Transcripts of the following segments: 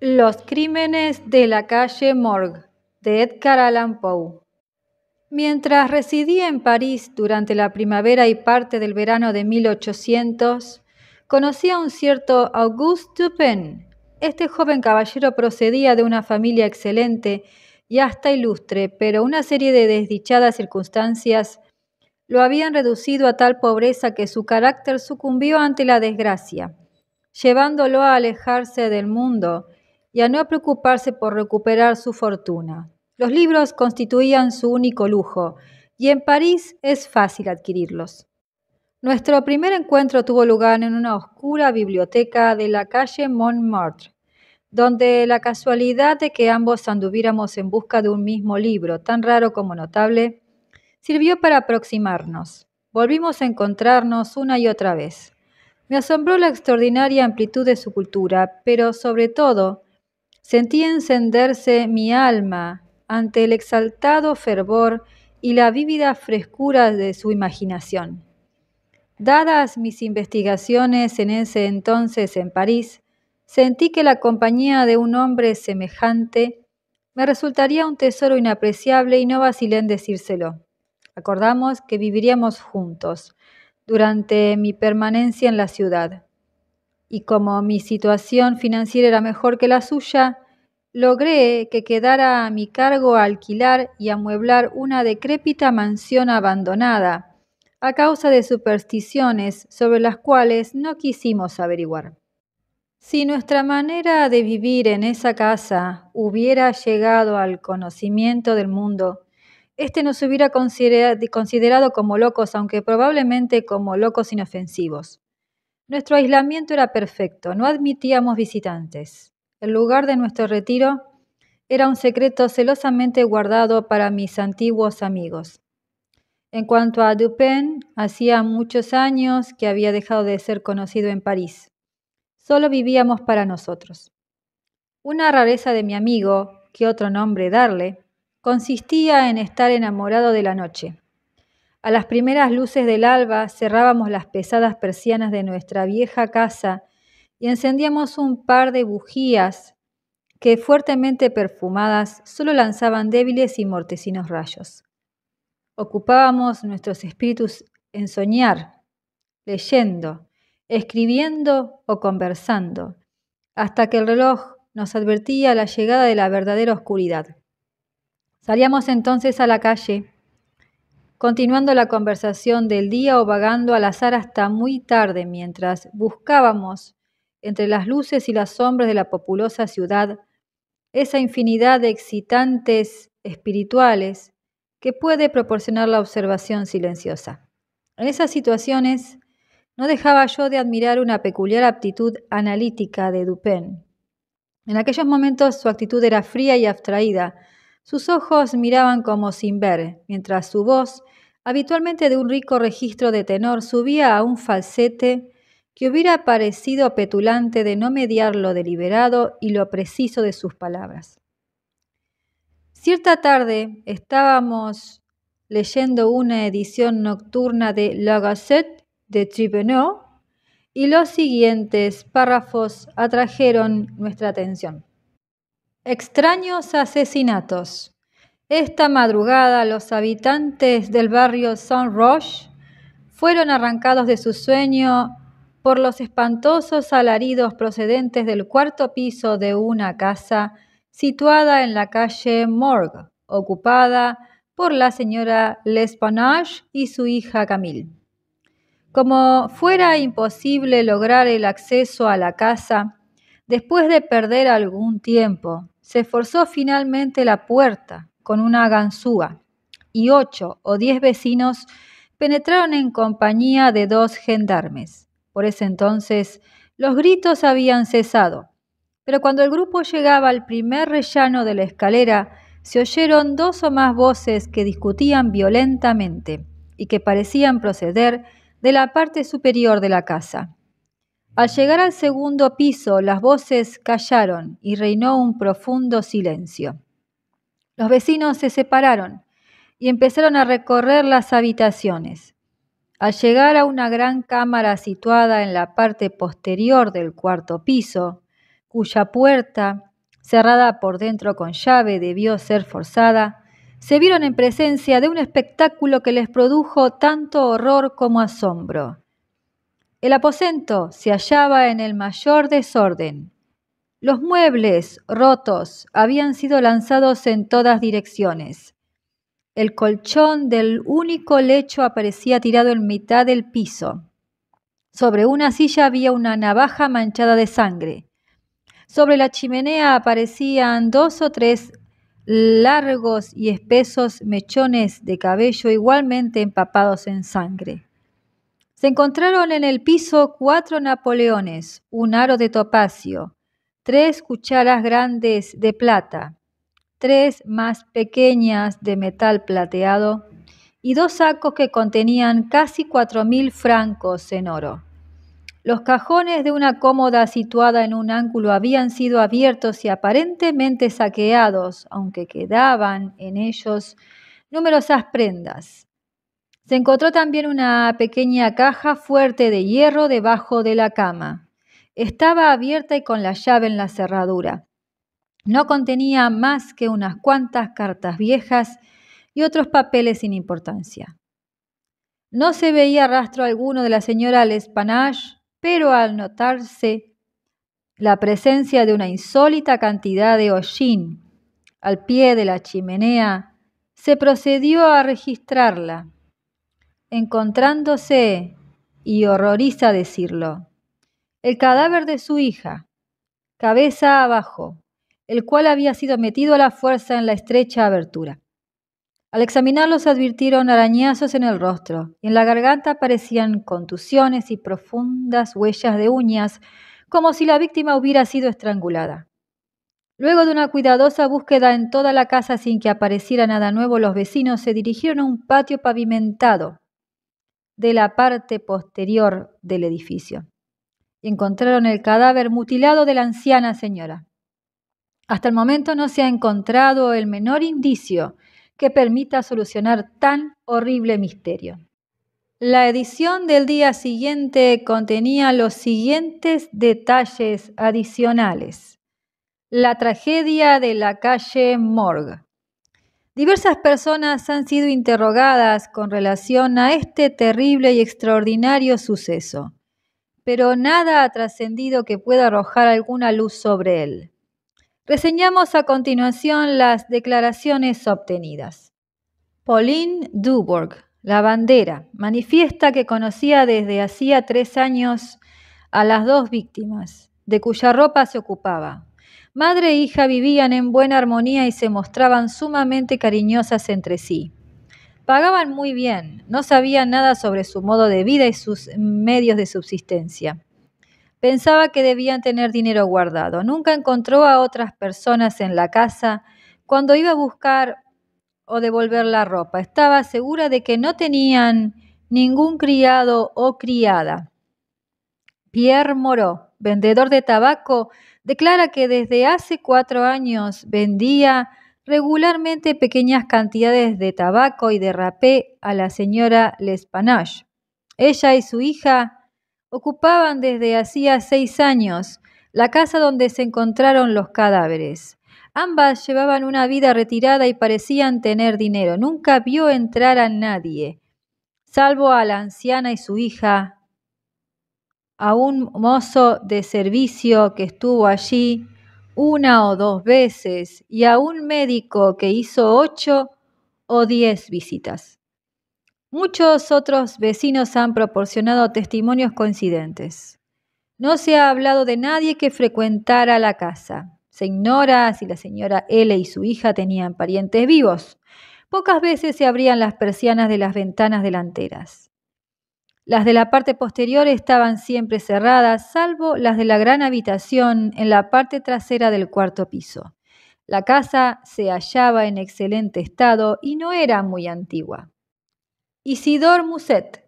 Los crímenes de la calle Morgue de Edgar Allan Poe. Mientras residía en París durante la primavera y parte del verano de 1800, conocí a un cierto Auguste Dupin. Este joven caballero procedía de una familia excelente y hasta ilustre, pero una serie de desdichadas circunstancias lo habían reducido a tal pobreza que su carácter sucumbió ante la desgracia, llevándolo a alejarse del mundo y a no preocuparse por recuperar su fortuna. Los libros constituían su único lujo, y en París es fácil adquirirlos. Nuestro primer encuentro tuvo lugar en una oscura biblioteca de la calle Montmartre, donde la casualidad de que ambos anduviéramos en busca de un mismo libro, tan raro como notable, sirvió para aproximarnos. Volvimos a encontrarnos una y otra vez. Me asombró la extraordinaria amplitud de su cultura, pero sobre todo Sentí encenderse mi alma ante el exaltado fervor y la vívida frescura de su imaginación. Dadas mis investigaciones en ese entonces en París, sentí que la compañía de un hombre semejante me resultaría un tesoro inapreciable y no vacilé en decírselo. Acordamos que viviríamos juntos durante mi permanencia en la ciudad. Y como mi situación financiera era mejor que la suya, logré que quedara a mi cargo alquilar y amueblar una decrépita mansión abandonada, a causa de supersticiones sobre las cuales no quisimos averiguar. Si nuestra manera de vivir en esa casa hubiera llegado al conocimiento del mundo, éste nos hubiera considerado como locos, aunque probablemente como locos inofensivos. Nuestro aislamiento era perfecto, no admitíamos visitantes. El lugar de nuestro retiro era un secreto celosamente guardado para mis antiguos amigos. En cuanto a Dupin, hacía muchos años que había dejado de ser conocido en París. Solo vivíamos para nosotros. Una rareza de mi amigo, que otro nombre darle, consistía en estar enamorado de la noche. A las primeras luces del alba cerrábamos las pesadas persianas de nuestra vieja casa y encendíamos un par de bujías que fuertemente perfumadas solo lanzaban débiles y mortecinos rayos. Ocupábamos nuestros espíritus en soñar, leyendo, escribiendo o conversando, hasta que el reloj nos advertía la llegada de la verdadera oscuridad. Salíamos entonces a la calle, continuando la conversación del día o vagando al azar hasta muy tarde mientras buscábamos entre las luces y las sombras de la populosa ciudad, esa infinidad de excitantes espirituales que puede proporcionar la observación silenciosa. En esas situaciones no dejaba yo de admirar una peculiar aptitud analítica de Dupin. En aquellos momentos su actitud era fría y abstraída. Sus ojos miraban como sin ver, mientras su voz, habitualmente de un rico registro de tenor, subía a un falsete que hubiera parecido petulante de no mediar lo deliberado y lo preciso de sus palabras. Cierta tarde estábamos leyendo una edición nocturna de La Gazette de Tribunaux y los siguientes párrafos atrajeron nuestra atención. Extraños asesinatos. Esta madrugada los habitantes del barrio Saint-Roch fueron arrancados de su sueño por los espantosos alaridos procedentes del cuarto piso de una casa situada en la calle Morgue, ocupada por la señora L'Espanache y su hija Camille. Como fuera imposible lograr el acceso a la casa, después de perder algún tiempo, se forzó finalmente la puerta con una ganzúa y ocho o diez vecinos penetraron en compañía de dos gendarmes. Por ese entonces los gritos habían cesado, pero cuando el grupo llegaba al primer rellano de la escalera, se oyeron dos o más voces que discutían violentamente y que parecían proceder de la parte superior de la casa. Al llegar al segundo piso, las voces callaron y reinó un profundo silencio. Los vecinos se separaron y empezaron a recorrer las habitaciones. Al llegar a una gran cámara situada en la parte posterior del cuarto piso, cuya puerta, cerrada por dentro con llave, debió ser forzada, se vieron en presencia de un espectáculo que les produjo tanto horror como asombro. El aposento se hallaba en el mayor desorden. Los muebles rotos habían sido lanzados en todas direcciones. El colchón del único lecho aparecía tirado en mitad del piso. Sobre una silla había una navaja manchada de sangre. Sobre la chimenea aparecían dos o tres largos y espesos mechones de cabello igualmente empapados en sangre. Se encontraron en el piso cuatro napoleones, un aro de topacio, tres cucharas grandes de plata, tres más pequeñas de metal plateado y dos sacos que contenían casi 4.000 francos en oro. Los cajones de una cómoda situada en un ángulo habían sido abiertos y aparentemente saqueados, aunque quedaban en ellos numerosas prendas. Se encontró también una pequeña caja fuerte de hierro debajo de la cama. Estaba abierta y con la llave en la cerradura. No contenía más que unas cuantas cartas viejas y otros papeles sin importancia. No se veía rastro alguno de la señora L'Espanache, pero al notarse la presencia de una insólita cantidad de hollín al pie de la chimenea, se procedió a registrarla, encontrándose, y horroriza decirlo, el cadáver de su hija, cabeza abajo, el cual había sido metido a la fuerza en la estrecha abertura. Al examinarlos advirtieron arañazos en el rostro y en la garganta aparecían contusiones y profundas huellas de uñas, como si la víctima hubiera sido estrangulada. Luego de una cuidadosa búsqueda en toda la casa sin que apareciera nada nuevo, los vecinos se dirigieron a un patio pavimentado de la parte posterior del edificio. Encontraron el cadáver mutilado de la anciana señora. Hasta el momento no se ha encontrado el menor indicio que permita solucionar tan horrible misterio. La edición del día siguiente contenía los siguientes detalles adicionales. La tragedia de la calle Morgue. Diversas personas han sido interrogadas con relación a este terrible y extraordinario suceso, pero nada ha trascendido que pueda arrojar alguna luz sobre él. Reseñamos a continuación las declaraciones obtenidas. Pauline Dubourg, la bandera, manifiesta que conocía desde hacía tres años a las dos víctimas, de cuya ropa se ocupaba. Madre e hija vivían en buena armonía y se mostraban sumamente cariñosas entre sí. Pagaban muy bien, no sabían nada sobre su modo de vida y sus medios de subsistencia. Pensaba que debían tener dinero guardado. Nunca encontró a otras personas en la casa cuando iba a buscar o devolver la ropa. Estaba segura de que no tenían ningún criado o criada. Pierre Moreau, vendedor de tabaco, declara que desde hace cuatro años vendía regularmente pequeñas cantidades de tabaco y de rapé a la señora L'Espanache. Ella y su hija ocupaban desde hacía seis años la casa donde se encontraron los cadáveres. Ambas llevaban una vida retirada y parecían tener dinero. Nunca vio entrar a nadie, salvo a la anciana y su hija, a un mozo de servicio que estuvo allí una o dos veces y a un médico que hizo ocho o diez visitas. Muchos otros vecinos han proporcionado testimonios coincidentes. No se ha hablado de nadie que frecuentara la casa. Se ignora si la señora L y su hija tenían parientes vivos. Pocas veces se abrían las persianas de las ventanas delanteras. Las de la parte posterior estaban siempre cerradas, salvo las de la gran habitación en la parte trasera del cuarto piso. La casa se hallaba en excelente estado y no era muy antigua. Isidor Muset,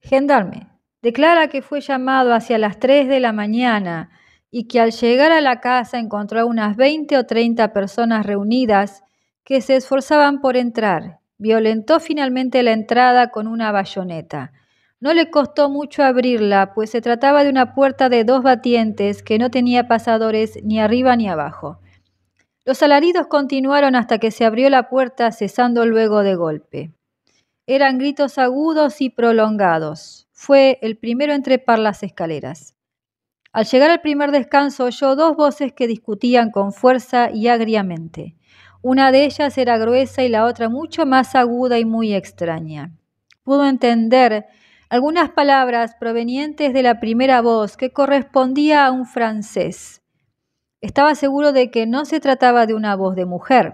gendarme, declara que fue llamado hacia las 3 de la mañana y que al llegar a la casa encontró a unas 20 o 30 personas reunidas que se esforzaban por entrar. Violentó finalmente la entrada con una bayoneta. No le costó mucho abrirla, pues se trataba de una puerta de dos batientes que no tenía pasadores ni arriba ni abajo. Los alaridos continuaron hasta que se abrió la puerta, cesando luego de golpe eran gritos agudos y prolongados. Fue el primero en trepar las escaleras. Al llegar al primer descanso oyó dos voces que discutían con fuerza y agriamente. Una de ellas era gruesa y la otra mucho más aguda y muy extraña. Pudo entender algunas palabras provenientes de la primera voz que correspondía a un francés. Estaba seguro de que no se trataba de una voz de mujer.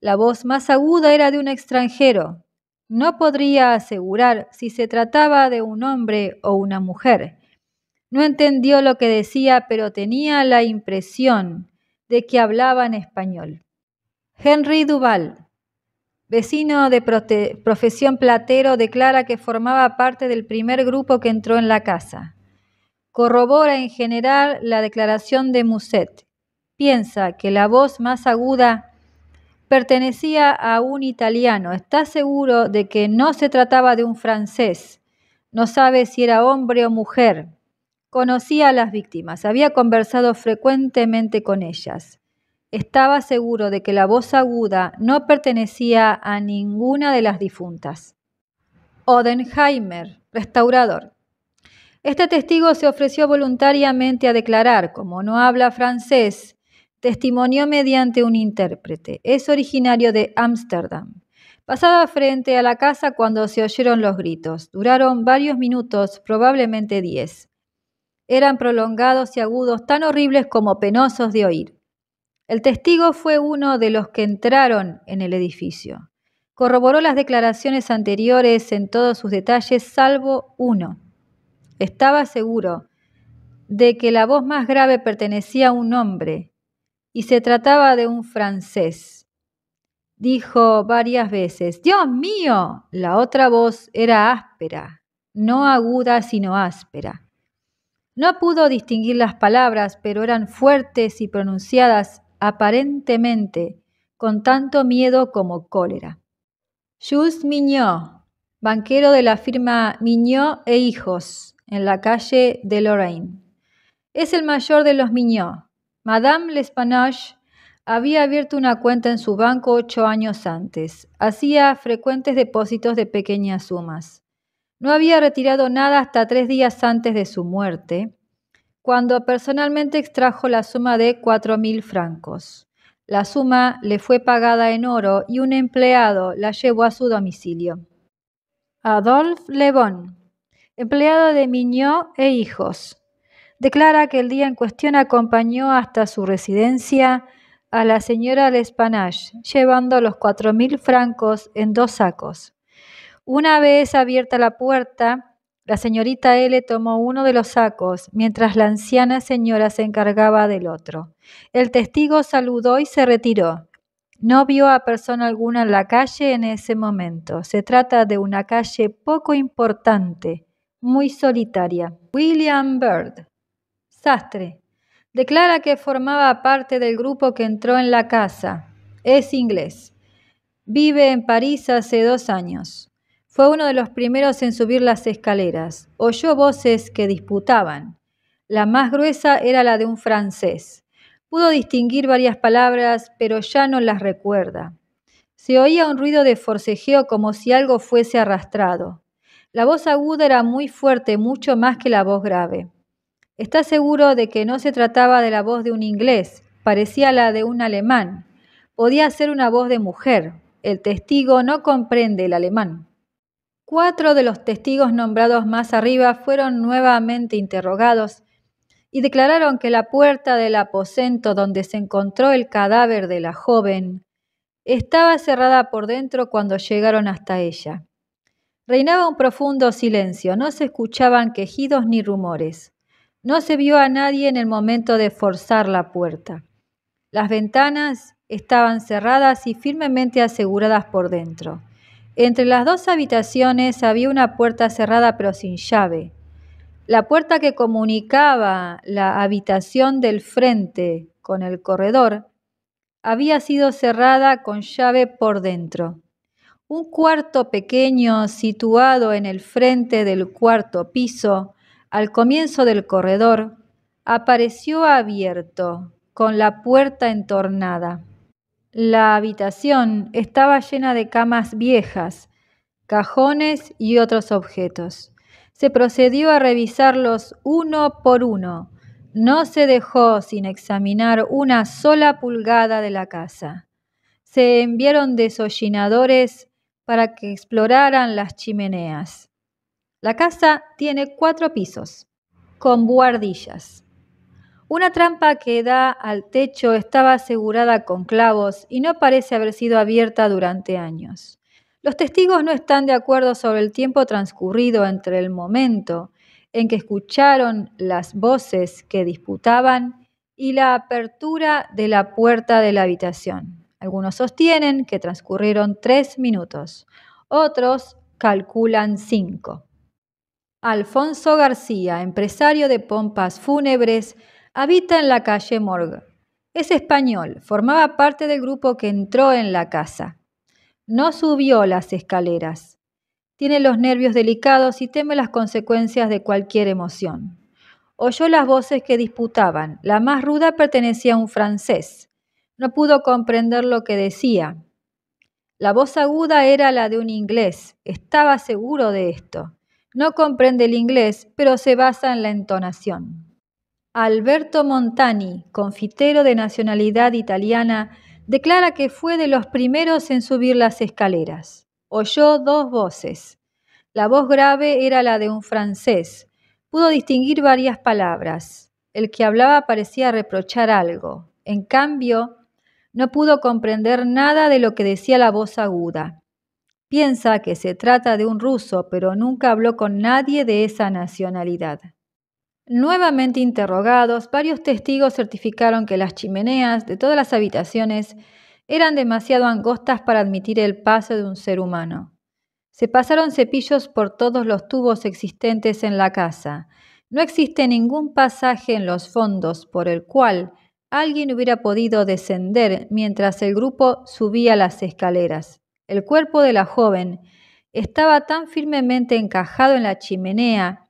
La voz más aguda era de un extranjero, no podría asegurar si se trataba de un hombre o una mujer. No entendió lo que decía, pero tenía la impresión de que hablaba en español. Henry Duval, vecino de profesión platero, declara que formaba parte del primer grupo que entró en la casa. Corrobora en general la declaración de Musset. Piensa que la voz más aguda pertenecía a un italiano. ¿Está seguro de que no se trataba de un francés? No sabe si era hombre o mujer. Conocía a las víctimas, había conversado frecuentemente con ellas. Estaba seguro de que la voz aguda no pertenecía a ninguna de las difuntas. Odenheimer, restaurador. Este testigo se ofreció voluntariamente a declarar, como no habla francés, testimonió mediante un intérprete. Es originario de Ámsterdam. Pasaba frente a la casa cuando se oyeron los gritos. Duraron varios minutos, probablemente diez. Eran prolongados y agudos, tan horribles como penosos de oír. El testigo fue uno de los que entraron en el edificio. Corroboró las declaraciones anteriores en todos sus detalles, salvo uno. Estaba seguro de que la voz más grave pertenecía a un hombre, y se trataba de un francés. Dijo varias veces, Dios mío, la otra voz era áspera, no aguda sino áspera. No pudo distinguir las palabras, pero eran fuertes y pronunciadas aparentemente con tanto miedo como cólera. Jules Mignot, banquero de la firma Mignot e Hijos, en la calle de Lorraine. Es el mayor de los Mignot, Madame L'Espanache había abierto una cuenta en su banco ocho años antes. Hacía frecuentes depósitos de pequeñas sumas. No había retirado nada hasta tres días antes de su muerte, cuando personalmente extrajo la suma de cuatro mil francos. La suma le fue pagada en oro y un empleado la llevó a su domicilio. Adolphe Lebon, empleado de Mignot e hijos, declara que el día en cuestión acompañó hasta su residencia a la señora L'Espanache, llevando los cuatro mil francos en dos sacos. Una vez abierta la puerta, la señorita L tomó uno de los sacos, mientras la anciana señora se encargaba del otro. El testigo saludó y se retiró. No vio a persona alguna en la calle en ese momento. Se trata de una calle poco importante, muy solitaria. William Bird, Sastre. Declara que formaba parte del grupo que entró en la casa. Es inglés. Vive en París hace dos años. Fue uno de los primeros en subir las escaleras. Oyó voces que disputaban. La más gruesa era la de un francés. Pudo distinguir varias palabras, pero ya no las recuerda. Se oía un ruido de forcejeo como si algo fuese arrastrado. La voz aguda era muy fuerte, mucho más que la voz grave. Está seguro de que no se trataba de la voz de un inglés, parecía la de un alemán. Podía ser una voz de mujer. El testigo no comprende el alemán. Cuatro de los testigos nombrados más arriba fueron nuevamente interrogados y declararon que la puerta del aposento donde se encontró el cadáver de la joven estaba cerrada por dentro cuando llegaron hasta ella. Reinaba un profundo silencio, no se escuchaban quejidos ni rumores. No se vio a nadie en el momento de forzar la puerta. Las ventanas estaban cerradas y firmemente aseguradas por dentro. Entre las dos habitaciones había una puerta cerrada pero sin llave. La puerta que comunicaba la habitación del frente con el corredor había sido cerrada con llave por dentro. Un cuarto pequeño situado en el frente del cuarto piso al comienzo del corredor, apareció abierto, con la puerta entornada. La habitación estaba llena de camas viejas, cajones y otros objetos. Se procedió a revisarlos uno por uno. No se dejó sin examinar una sola pulgada de la casa. Se enviaron desollinadores para que exploraran las chimeneas. La casa tiene cuatro pisos, con buhardillas. Una trampa que da al techo estaba asegurada con clavos y no parece haber sido abierta durante años. Los testigos no están de acuerdo sobre el tiempo transcurrido entre el momento en que escucharon las voces que disputaban y la apertura de la puerta de la habitación. Algunos sostienen que transcurrieron tres minutos, otros calculan cinco. Alfonso García, empresario de pompas fúnebres, habita en la calle Morgue. Es español, formaba parte del grupo que entró en la casa. No subió las escaleras. Tiene los nervios delicados y teme las consecuencias de cualquier emoción. Oyó las voces que disputaban. La más ruda pertenecía a un francés. No pudo comprender lo que decía. La voz aguda era la de un inglés. Estaba seguro de esto. No comprende el inglés, pero se basa en la entonación. Alberto Montani, confitero de nacionalidad italiana, declara que fue de los primeros en subir las escaleras. Oyó dos voces. La voz grave era la de un francés. Pudo distinguir varias palabras. El que hablaba parecía reprochar algo. En cambio, no pudo comprender nada de lo que decía la voz aguda. Piensa que se trata de un ruso, pero nunca habló con nadie de esa nacionalidad. Nuevamente interrogados, varios testigos certificaron que las chimeneas de todas las habitaciones eran demasiado angostas para admitir el paso de un ser humano. Se pasaron cepillos por todos los tubos existentes en la casa. No existe ningún pasaje en los fondos por el cual alguien hubiera podido descender mientras el grupo subía las escaleras. El cuerpo de la joven estaba tan firmemente encajado en la chimenea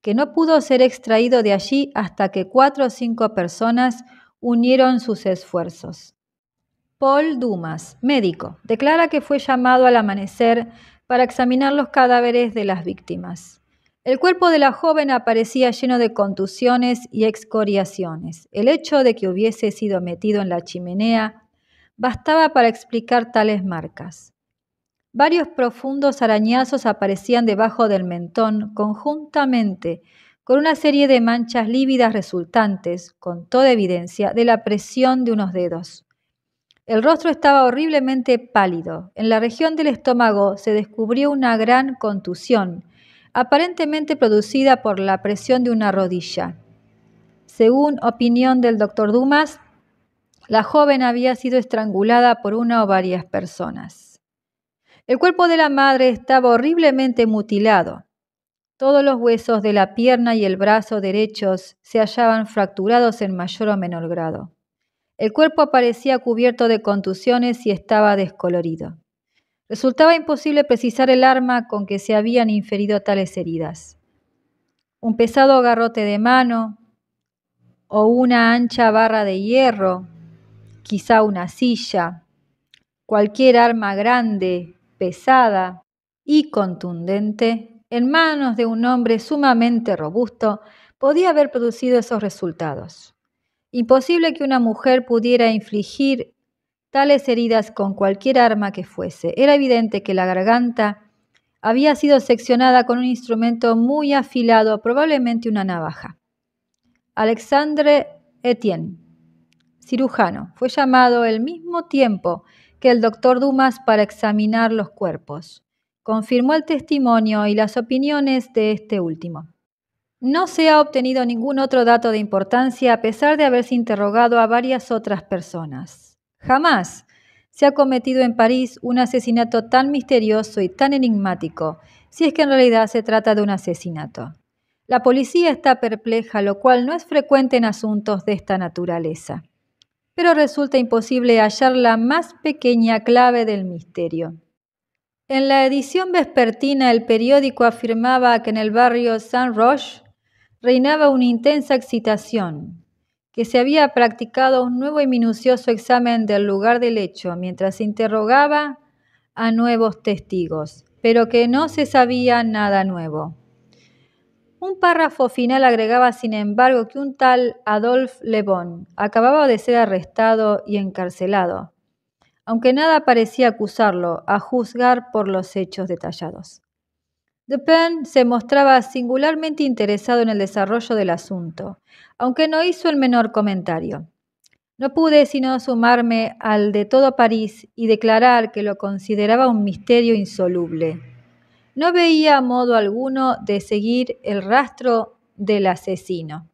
que no pudo ser extraído de allí hasta que cuatro o cinco personas unieron sus esfuerzos. Paul Dumas, médico, declara que fue llamado al amanecer para examinar los cadáveres de las víctimas. El cuerpo de la joven aparecía lleno de contusiones y excoriaciones. El hecho de que hubiese sido metido en la chimenea bastaba para explicar tales marcas. Varios profundos arañazos aparecían debajo del mentón conjuntamente con una serie de manchas lívidas resultantes, con toda evidencia, de la presión de unos dedos. El rostro estaba horriblemente pálido. En la región del estómago se descubrió una gran contusión, aparentemente producida por la presión de una rodilla. Según opinión del doctor Dumas, la joven había sido estrangulada por una o varias personas. El cuerpo de la madre estaba horriblemente mutilado. Todos los huesos de la pierna y el brazo derechos se hallaban fracturados en mayor o menor grado. El cuerpo aparecía cubierto de contusiones y estaba descolorido. Resultaba imposible precisar el arma con que se habían inferido tales heridas. Un pesado garrote de mano o una ancha barra de hierro quizá una silla, cualquier arma grande, pesada y contundente, en manos de un hombre sumamente robusto, podía haber producido esos resultados. Imposible que una mujer pudiera infligir tales heridas con cualquier arma que fuese. Era evidente que la garganta había sido seccionada con un instrumento muy afilado, probablemente una navaja. Alexandre Etienne cirujano, fue llamado el mismo tiempo que el doctor Dumas para examinar los cuerpos. Confirmó el testimonio y las opiniones de este último. No se ha obtenido ningún otro dato de importancia a pesar de haberse interrogado a varias otras personas. Jamás se ha cometido en París un asesinato tan misterioso y tan enigmático, si es que en realidad se trata de un asesinato. La policía está perpleja, lo cual no es frecuente en asuntos de esta naturaleza pero resulta imposible hallar la más pequeña clave del misterio. En la edición vespertina el periódico afirmaba que en el barrio San Roche reinaba una intensa excitación, que se había practicado un nuevo y minucioso examen del lugar del hecho mientras interrogaba a nuevos testigos, pero que no se sabía nada nuevo. Un párrafo final agregaba, sin embargo, que un tal Adolphe Le Bon acababa de ser arrestado y encarcelado, aunque nada parecía acusarlo, a juzgar por los hechos detallados. Dupin se mostraba singularmente interesado en el desarrollo del asunto, aunque no hizo el menor comentario. No pude sino sumarme al de todo París y declarar que lo consideraba un misterio insoluble no veía modo alguno de seguir el rastro del asesino.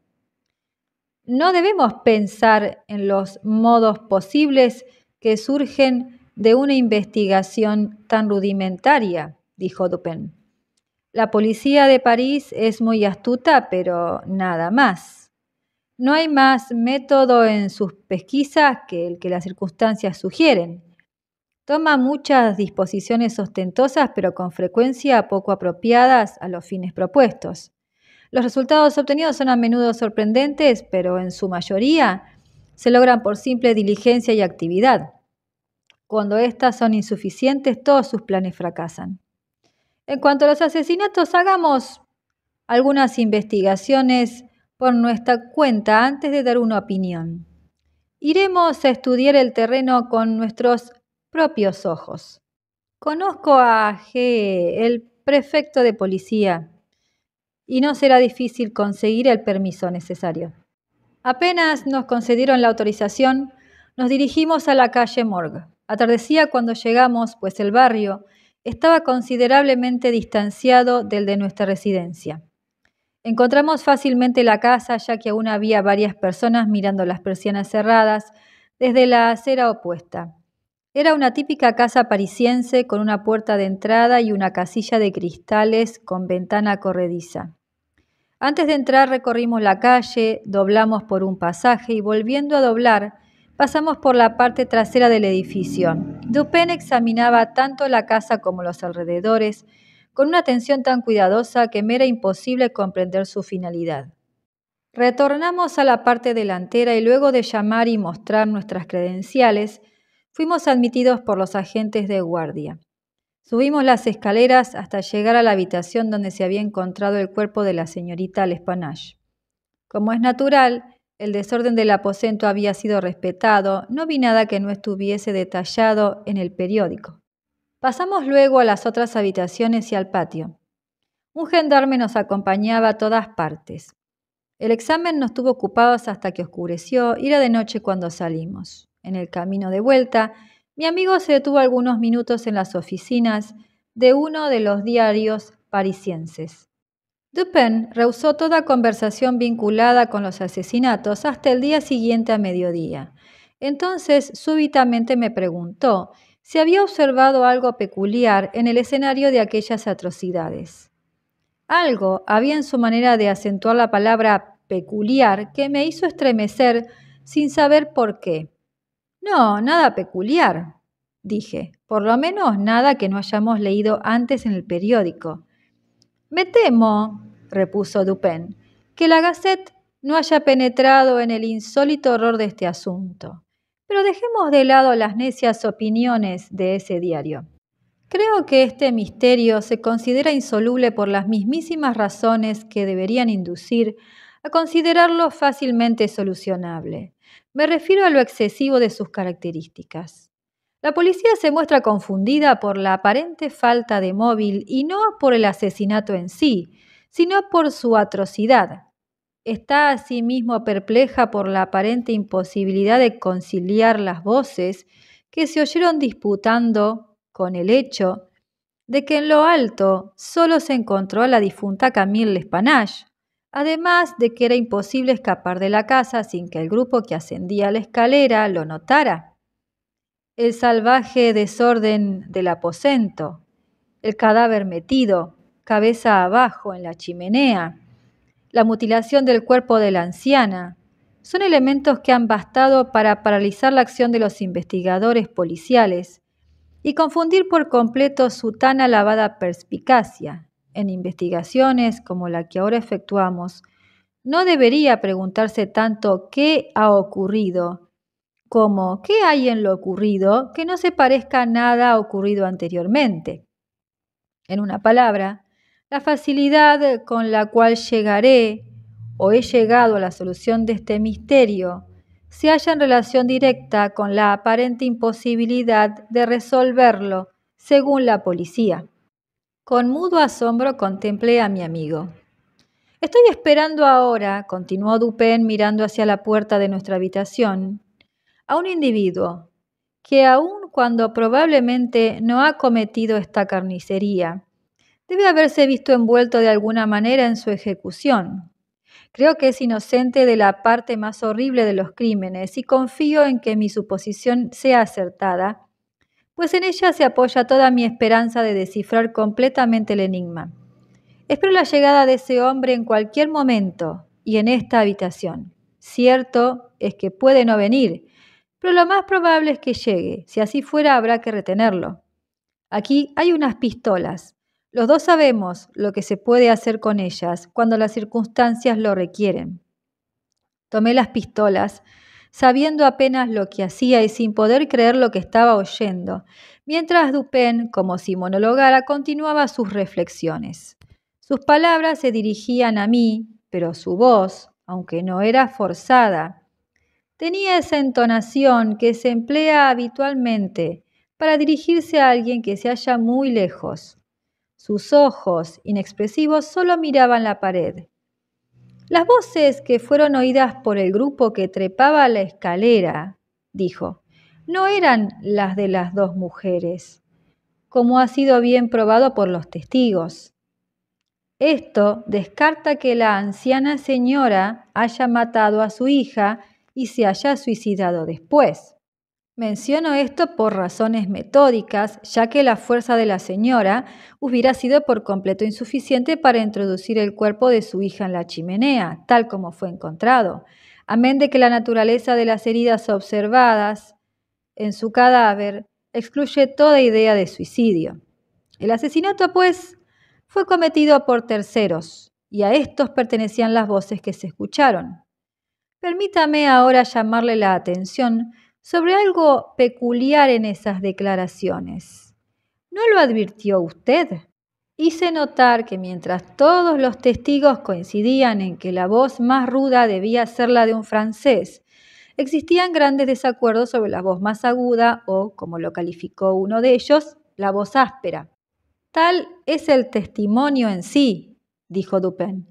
No debemos pensar en los modos posibles que surgen de una investigación tan rudimentaria, dijo Dupin. La policía de París es muy astuta, pero nada más. No hay más método en sus pesquisas que el que las circunstancias sugieren. Toma muchas disposiciones ostentosas, pero con frecuencia poco apropiadas a los fines propuestos. Los resultados obtenidos son a menudo sorprendentes, pero en su mayoría se logran por simple diligencia y actividad. Cuando éstas son insuficientes, todos sus planes fracasan. En cuanto a los asesinatos, hagamos algunas investigaciones por nuestra cuenta antes de dar una opinión. Iremos a estudiar el terreno con nuestros propios ojos. Conozco a G, el prefecto de policía, y no será difícil conseguir el permiso necesario. Apenas nos concedieron la autorización, nos dirigimos a la calle Morgue. Atardecía cuando llegamos, pues el barrio estaba considerablemente distanciado del de nuestra residencia. Encontramos fácilmente la casa, ya que aún había varias personas mirando las persianas cerradas desde la acera opuesta. Era una típica casa parisiense con una puerta de entrada y una casilla de cristales con ventana corrediza. Antes de entrar recorrimos la calle, doblamos por un pasaje y volviendo a doblar, pasamos por la parte trasera del edificio. Dupin examinaba tanto la casa como los alrededores con una atención tan cuidadosa que me era imposible comprender su finalidad. Retornamos a la parte delantera y luego de llamar y mostrar nuestras credenciales, Fuimos admitidos por los agentes de guardia. Subimos las escaleras hasta llegar a la habitación donde se había encontrado el cuerpo de la señorita L'Espanache. Como es natural, el desorden del aposento había sido respetado, no vi nada que no estuviese detallado en el periódico. Pasamos luego a las otras habitaciones y al patio. Un gendarme nos acompañaba a todas partes. El examen nos tuvo ocupados hasta que oscureció y era de noche cuando salimos. En el camino de vuelta, mi amigo se detuvo algunos minutos en las oficinas de uno de los diarios parisienses. Dupin rehusó toda conversación vinculada con los asesinatos hasta el día siguiente a mediodía. Entonces, súbitamente me preguntó si había observado algo peculiar en el escenario de aquellas atrocidades. Algo había en su manera de acentuar la palabra peculiar que me hizo estremecer sin saber por qué. No, nada peculiar, dije, por lo menos nada que no hayamos leído antes en el periódico. Me temo, repuso Dupin, que la Gazette no haya penetrado en el insólito horror de este asunto. Pero dejemos de lado las necias opiniones de ese diario. Creo que este misterio se considera insoluble por las mismísimas razones que deberían inducir a considerarlo fácilmente solucionable. Me refiero a lo excesivo de sus características. La policía se muestra confundida por la aparente falta de móvil y no por el asesinato en sí, sino por su atrocidad. Está asimismo perpleja por la aparente imposibilidad de conciliar las voces que se oyeron disputando con el hecho de que en lo alto solo se encontró a la difunta Camille L'Espanache, además de que era imposible escapar de la casa sin que el grupo que ascendía la escalera lo notara. El salvaje desorden del aposento, el cadáver metido, cabeza abajo en la chimenea, la mutilación del cuerpo de la anciana, son elementos que han bastado para paralizar la acción de los investigadores policiales y confundir por completo su tan alabada perspicacia, en investigaciones como la que ahora efectuamos, no debería preguntarse tanto qué ha ocurrido, como qué hay en lo ocurrido que no se parezca a nada ocurrido anteriormente. En una palabra, la facilidad con la cual llegaré o he llegado a la solución de este misterio se halla en relación directa con la aparente imposibilidad de resolverlo, según la policía. Con mudo asombro contemplé a mi amigo. Estoy esperando ahora, continuó Dupin mirando hacia la puerta de nuestra habitación, a un individuo que aun cuando probablemente no ha cometido esta carnicería, debe haberse visto envuelto de alguna manera en su ejecución. Creo que es inocente de la parte más horrible de los crímenes y confío en que mi suposición sea acertada pues en ella se apoya toda mi esperanza de descifrar completamente el enigma. Espero la llegada de ese hombre en cualquier momento y en esta habitación. Cierto es que puede no venir, pero lo más probable es que llegue. Si así fuera, habrá que retenerlo. Aquí hay unas pistolas. Los dos sabemos lo que se puede hacer con ellas cuando las circunstancias lo requieren. Tomé las pistolas sabiendo apenas lo que hacía y sin poder creer lo que estaba oyendo, mientras Dupin, como si monologara, continuaba sus reflexiones. Sus palabras se dirigían a mí, pero su voz, aunque no era forzada, tenía esa entonación que se emplea habitualmente para dirigirse a alguien que se halla muy lejos. Sus ojos inexpresivos solo miraban la pared, las voces que fueron oídas por el grupo que trepaba la escalera, dijo, no eran las de las dos mujeres, como ha sido bien probado por los testigos. Esto descarta que la anciana señora haya matado a su hija y se haya suicidado después. Menciono esto por razones metódicas, ya que la fuerza de la señora hubiera sido por completo insuficiente para introducir el cuerpo de su hija en la chimenea, tal como fue encontrado, amén de que la naturaleza de las heridas observadas en su cadáver excluye toda idea de suicidio. El asesinato, pues, fue cometido por terceros, y a estos pertenecían las voces que se escucharon. Permítame ahora llamarle la atención sobre algo peculiar en esas declaraciones. ¿No lo advirtió usted? Hice notar que mientras todos los testigos coincidían en que la voz más ruda debía ser la de un francés, existían grandes desacuerdos sobre la voz más aguda o, como lo calificó uno de ellos, la voz áspera. Tal es el testimonio en sí, dijo Dupin,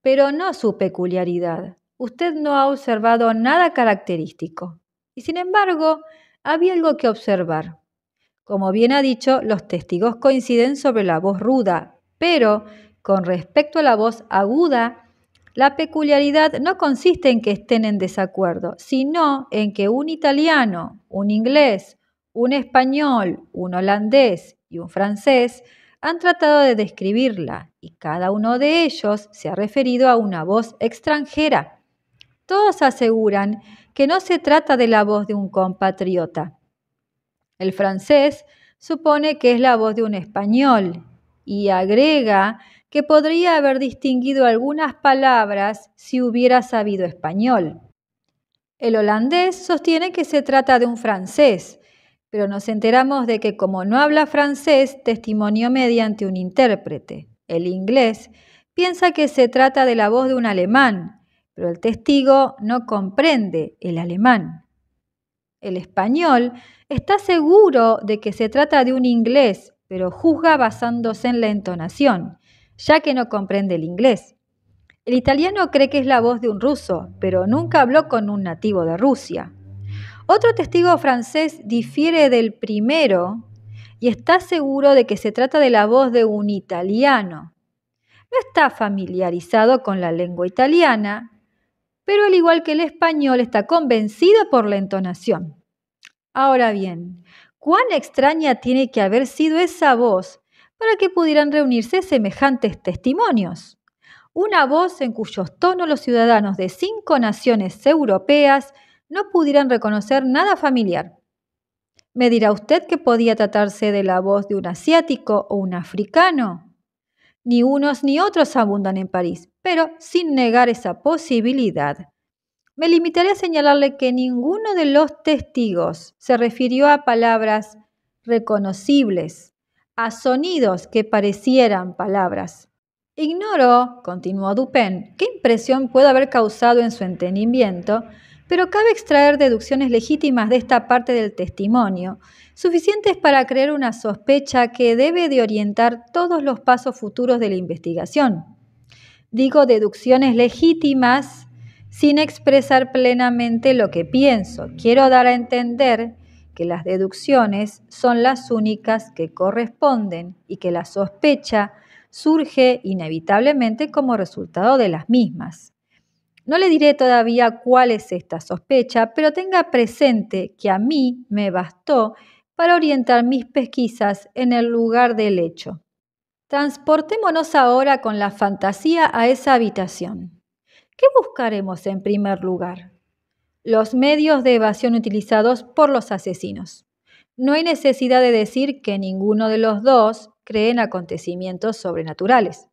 pero no su peculiaridad. Usted no ha observado nada característico. Y sin embargo, había algo que observar. Como bien ha dicho, los testigos coinciden sobre la voz ruda, pero con respecto a la voz aguda, la peculiaridad no consiste en que estén en desacuerdo, sino en que un italiano, un inglés, un español, un holandés y un francés han tratado de describirla y cada uno de ellos se ha referido a una voz extranjera. Todos aseguran que no se trata de la voz de un compatriota. El francés supone que es la voz de un español y agrega que podría haber distinguido algunas palabras si hubiera sabido español. El holandés sostiene que se trata de un francés, pero nos enteramos de que como no habla francés, testimonio mediante un intérprete. El inglés piensa que se trata de la voz de un alemán pero el testigo no comprende el alemán. El español está seguro de que se trata de un inglés, pero juzga basándose en la entonación, ya que no comprende el inglés. El italiano cree que es la voz de un ruso, pero nunca habló con un nativo de Rusia. Otro testigo francés difiere del primero y está seguro de que se trata de la voz de un italiano. No está familiarizado con la lengua italiana pero al igual que el español está convencido por la entonación. Ahora bien, ¿cuán extraña tiene que haber sido esa voz para que pudieran reunirse semejantes testimonios? Una voz en cuyos tonos los ciudadanos de cinco naciones europeas no pudieran reconocer nada familiar. ¿Me dirá usted que podía tratarse de la voz de un asiático o un africano? Ni unos ni otros abundan en París, pero sin negar esa posibilidad, me limitaré a señalarle que ninguno de los testigos se refirió a palabras reconocibles, a sonidos que parecieran palabras. Ignoro, continuó Dupin, qué impresión puede haber causado en su entendimiento, pero cabe extraer deducciones legítimas de esta parte del testimonio, suficientes para crear una sospecha que debe de orientar todos los pasos futuros de la investigación. Digo deducciones legítimas sin expresar plenamente lo que pienso. Quiero dar a entender que las deducciones son las únicas que corresponden y que la sospecha surge inevitablemente como resultado de las mismas. No le diré todavía cuál es esta sospecha, pero tenga presente que a mí me bastó para orientar mis pesquisas en el lugar del hecho. Transportémonos ahora con la fantasía a esa habitación. ¿Qué buscaremos en primer lugar? Los medios de evasión utilizados por los asesinos. No hay necesidad de decir que ninguno de los dos cree en acontecimientos sobrenaturales.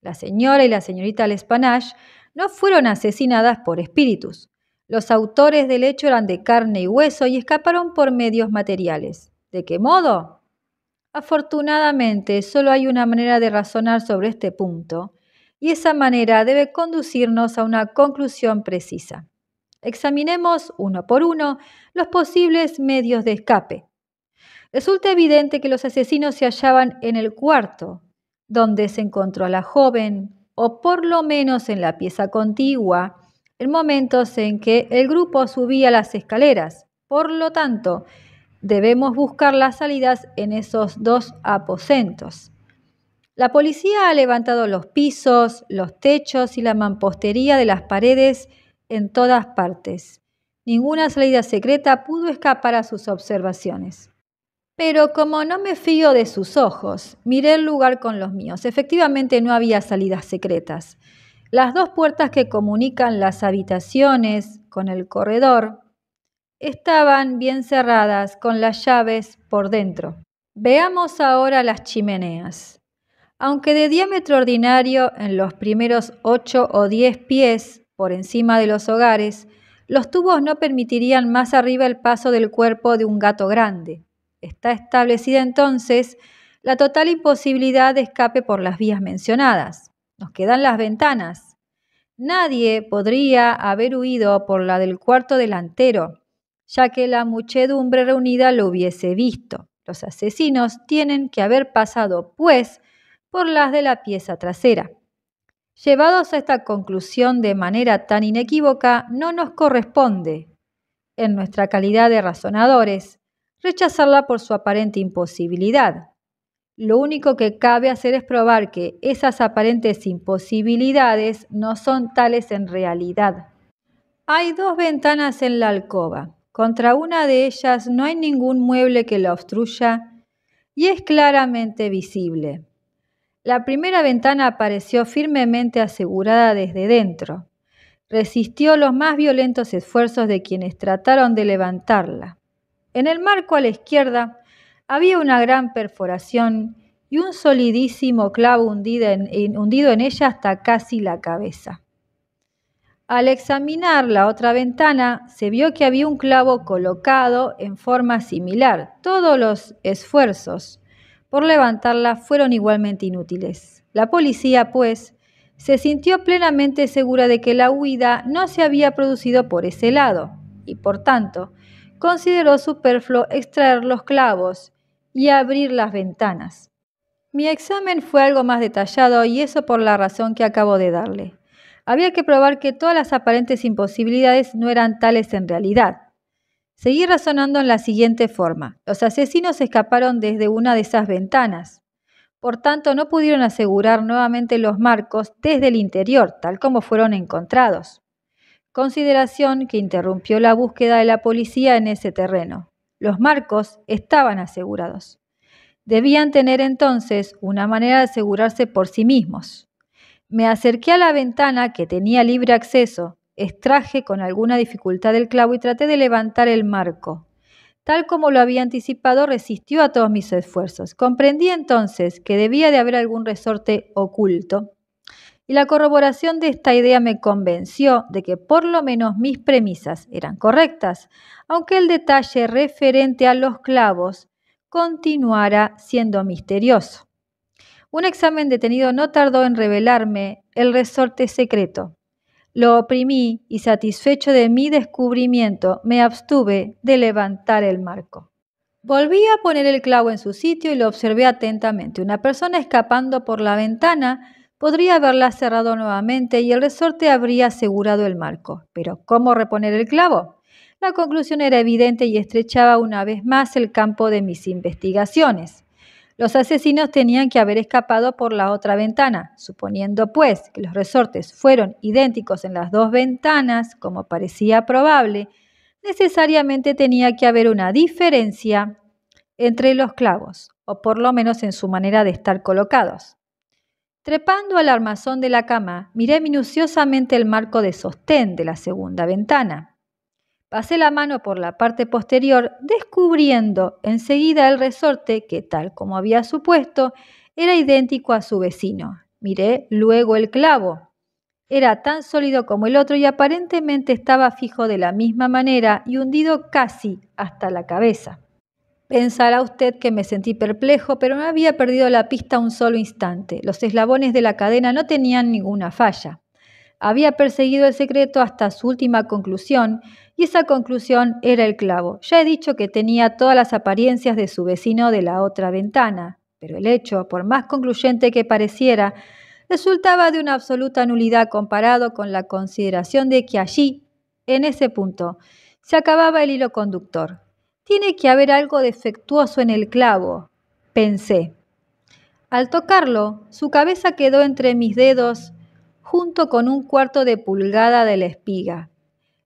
La señora y la señorita L'Espanache no fueron asesinadas por espíritus, los autores del hecho eran de carne y hueso y escaparon por medios materiales. ¿De qué modo? Afortunadamente, solo hay una manera de razonar sobre este punto, y esa manera debe conducirnos a una conclusión precisa. Examinemos uno por uno los posibles medios de escape. Resulta evidente que los asesinos se hallaban en el cuarto, donde se encontró a la joven, o por lo menos en la pieza contigua, en momentos en que el grupo subía las escaleras. Por lo tanto, debemos buscar las salidas en esos dos aposentos. La policía ha levantado los pisos, los techos y la mampostería de las paredes en todas partes. Ninguna salida secreta pudo escapar a sus observaciones. Pero como no me fío de sus ojos, miré el lugar con los míos. Efectivamente no había salidas secretas. Las dos puertas que comunican las habitaciones con el corredor estaban bien cerradas con las llaves por dentro. Veamos ahora las chimeneas. Aunque de diámetro ordinario en los primeros 8 o 10 pies por encima de los hogares, los tubos no permitirían más arriba el paso del cuerpo de un gato grande. Está establecida entonces la total imposibilidad de escape por las vías mencionadas. Nos quedan las ventanas. Nadie podría haber huido por la del cuarto delantero, ya que la muchedumbre reunida lo hubiese visto. Los asesinos tienen que haber pasado, pues, por las de la pieza trasera. Llevados a esta conclusión de manera tan inequívoca, no nos corresponde, en nuestra calidad de razonadores, rechazarla por su aparente imposibilidad. Lo único que cabe hacer es probar que esas aparentes imposibilidades no son tales en realidad. Hay dos ventanas en la alcoba. Contra una de ellas no hay ningún mueble que la obstruya y es claramente visible. La primera ventana apareció firmemente asegurada desde dentro. Resistió los más violentos esfuerzos de quienes trataron de levantarla. En el marco a la izquierda había una gran perforación y un solidísimo clavo hundido en, ella hasta casi la cabeza. Al examinar la otra ventana, se vio que había un clavo colocado en forma similar. Todos los esfuerzos por levantarla fueron igualmente inútiles. La policía, pues, se sintió plenamente segura de que la huida no se había producido por ese lado y, por tanto, consideró superfluo extraer los clavos y abrir las ventanas. Mi examen fue algo más detallado y eso por la razón que acabo de darle. Había que probar que todas las aparentes imposibilidades no eran tales en realidad. Seguí razonando en la siguiente forma. Los asesinos escaparon desde una de esas ventanas. Por tanto, no pudieron asegurar nuevamente los marcos desde el interior, tal como fueron encontrados. Consideración que interrumpió la búsqueda de la policía en ese terreno. Los marcos estaban asegurados. Debían tener entonces una manera de asegurarse por sí mismos. Me acerqué a la ventana que tenía libre acceso, extraje con alguna dificultad el clavo y traté de levantar el marco. Tal como lo había anticipado, resistió a todos mis esfuerzos. Comprendí entonces que debía de haber algún resorte oculto y la corroboración de esta idea me convenció de que por lo menos mis premisas eran correctas, aunque el detalle referente a los clavos continuara siendo misterioso. Un examen detenido no tardó en revelarme el resorte secreto. Lo oprimí y satisfecho de mi descubrimiento me abstuve de levantar el marco. Volví a poner el clavo en su sitio y lo observé atentamente. Una persona escapando por la ventana podría haberla cerrado nuevamente y el resorte habría asegurado el marco. Pero ¿cómo reponer el clavo? La conclusión era evidente y estrechaba una vez más el campo de mis investigaciones. Los asesinos tenían que haber escapado por la otra ventana, suponiendo pues que los resortes fueron idénticos en las dos ventanas, como parecía probable, necesariamente tenía que haber una diferencia entre los clavos, o por lo menos en su manera de estar colocados. Trepando al armazón de la cama, miré minuciosamente el marco de sostén de la segunda ventana. Pasé la mano por la parte posterior, descubriendo enseguida el resorte que, tal como había supuesto, era idéntico a su vecino. Miré luego el clavo. Era tan sólido como el otro y aparentemente estaba fijo de la misma manera y hundido casi hasta la cabeza. Pensará usted que me sentí perplejo, pero no había perdido la pista un solo instante. Los eslabones de la cadena no tenían ninguna falla. Había perseguido el secreto hasta su última conclusión, y esa conclusión era el clavo. Ya he dicho que tenía todas las apariencias de su vecino de la otra ventana, pero el hecho, por más concluyente que pareciera, resultaba de una absoluta nulidad comparado con la consideración de que allí, en ese punto, se acababa el hilo conductor. Tiene que haber algo defectuoso en el clavo, pensé. Al tocarlo, su cabeza quedó entre mis dedos junto con un cuarto de pulgada de la espiga.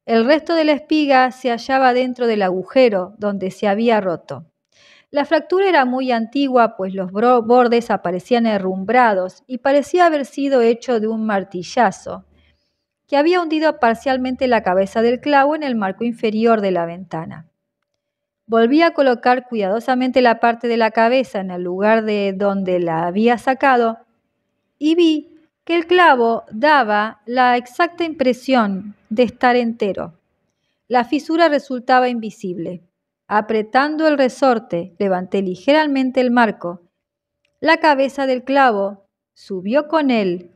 El resto de la espiga se hallaba dentro del agujero donde se había roto. La fractura era muy antigua, pues los bordes aparecían herrumbrados y parecía haber sido hecho de un martillazo, que había hundido parcialmente la cabeza del clavo en el marco inferior de la ventana. Volví a colocar cuidadosamente la parte de la cabeza en el lugar de donde la había sacado y vi que el clavo daba la exacta impresión de estar entero. La fisura resultaba invisible. Apretando el resorte, levanté ligeramente el marco. La cabeza del clavo subió con él.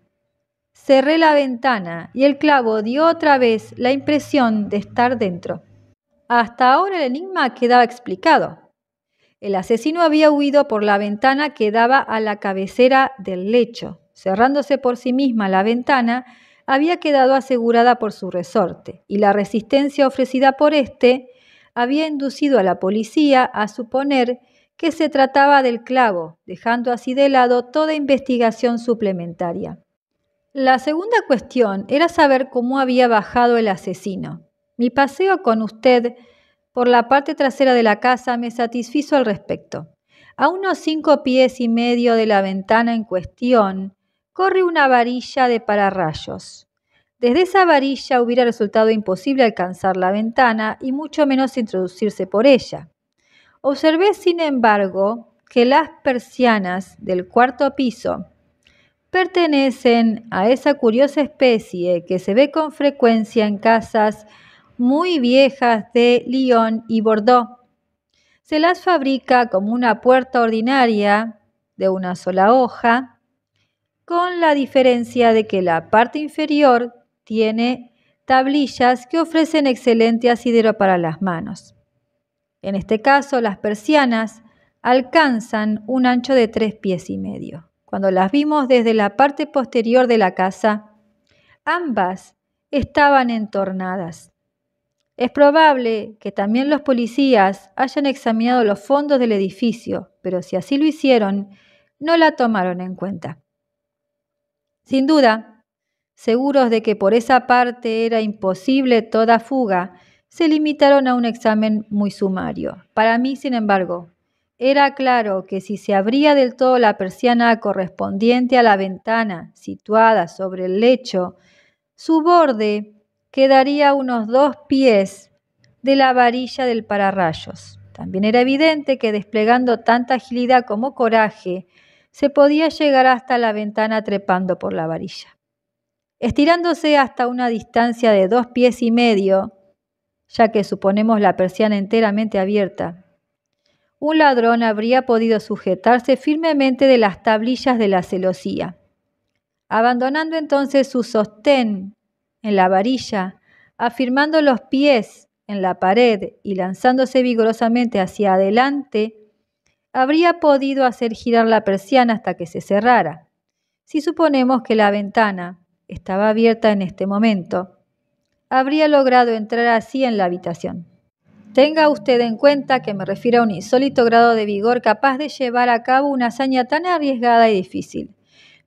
Cerré la ventana y el clavo dio otra vez la impresión de estar dentro. Hasta ahora el enigma quedaba explicado. El asesino había huido por la ventana que daba a la cabecera del lecho. Cerrándose por sí misma la ventana, había quedado asegurada por su resorte, y la resistencia ofrecida por éste había inducido a la policía a suponer que se trataba del clavo, dejando así de lado toda investigación suplementaria. La segunda cuestión era saber cómo había bajado el asesino. Mi paseo con usted por la parte trasera de la casa me satisfizo al respecto. A unos cinco pies y medio de la ventana en cuestión, corre una varilla de pararrayos. Desde esa varilla hubiera resultado imposible alcanzar la ventana y mucho menos introducirse por ella. Observé, sin embargo, que las persianas del cuarto piso pertenecen a esa curiosa especie que se ve con frecuencia en casas muy viejas de Lyon y Bordeaux. Se las fabrica como una puerta ordinaria de una sola hoja, con la diferencia de que la parte inferior tiene tablillas que ofrecen excelente asidero para las manos. En este caso, las persianas alcanzan un ancho de tres pies y medio. Cuando las vimos desde la parte posterior de la casa, ambas estaban entornadas. Es probable que también los policías hayan examinado los fondos del edificio, pero si así lo hicieron, no la tomaron en cuenta. Sin duda, seguros de que por esa parte era imposible toda fuga, se limitaron a un examen muy sumario. Para mí, sin embargo, era claro que si se abría del todo la persiana correspondiente a la ventana situada sobre el lecho, su borde quedaría unos dos pies de la varilla del pararrayos. También era evidente que desplegando tanta agilidad como coraje, se podía llegar hasta la ventana trepando por la varilla. Estirándose hasta una distancia de dos pies y medio, ya que suponemos la persiana enteramente abierta, un ladrón habría podido sujetarse firmemente de las tablillas de la celosía, abandonando entonces su sostén en la varilla, afirmando los pies en la pared y lanzándose vigorosamente hacia adelante, habría podido hacer girar la persiana hasta que se cerrara, si suponemos que la ventana estaba abierta en este momento. Habría logrado entrar así en la habitación. Tenga usted en cuenta que me refiero a un insólito grado de vigor capaz de llevar a cabo una hazaña tan arriesgada y difícil.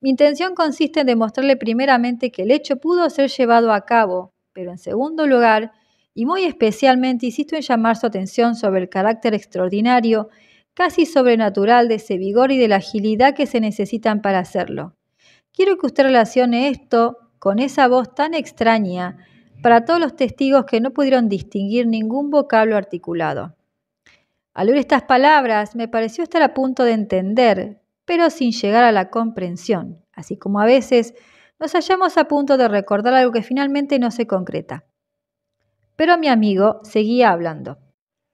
Mi intención consiste en demostrarle primeramente que el hecho pudo ser llevado a cabo, pero en segundo lugar, y muy especialmente insisto en llamar su atención sobre el carácter extraordinario, casi sobrenatural de ese vigor y de la agilidad que se necesitan para hacerlo. Quiero que usted relacione esto con esa voz tan extraña para todos los testigos que no pudieron distinguir ningún vocablo articulado. Al oír estas palabras, me pareció estar a punto de entender pero sin llegar a la comprensión, así como a veces nos hallamos a punto de recordar algo que finalmente no se concreta. Pero mi amigo seguía hablando.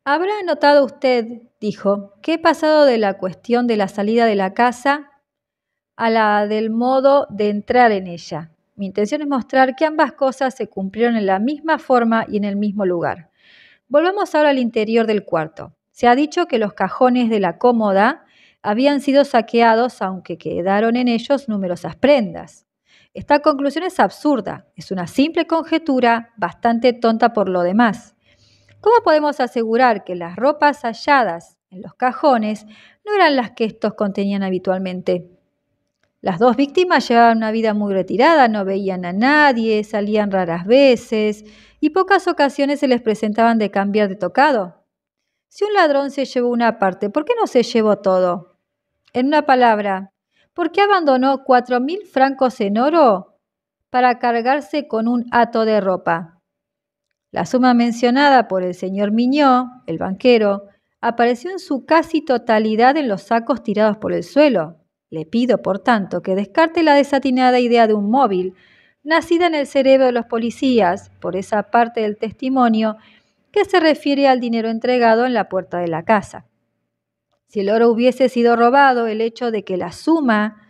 Habrá notado usted, dijo, que he pasado de la cuestión de la salida de la casa a la del modo de entrar en ella. Mi intención es mostrar que ambas cosas se cumplieron en la misma forma y en el mismo lugar. Volvemos ahora al interior del cuarto. Se ha dicho que los cajones de la cómoda habían sido saqueados, aunque quedaron en ellos numerosas prendas. Esta conclusión es absurda, es una simple conjetura bastante tonta por lo demás. ¿Cómo podemos asegurar que las ropas halladas en los cajones no eran las que estos contenían habitualmente? Las dos víctimas llevaban una vida muy retirada, no veían a nadie, salían raras veces y pocas ocasiones se les presentaban de cambiar de tocado. Si un ladrón se llevó una parte, ¿por qué no se llevó todo? En una palabra, ¿por qué abandonó mil francos en oro para cargarse con un hato de ropa? La suma mencionada por el señor Miñó, el banquero, apareció en su casi totalidad en los sacos tirados por el suelo. Le pido, por tanto, que descarte la desatinada idea de un móvil, nacida en el cerebro de los policías, por esa parte del testimonio que se refiere al dinero entregado en la puerta de la casa. Si el oro hubiese sido robado, el hecho de que la suma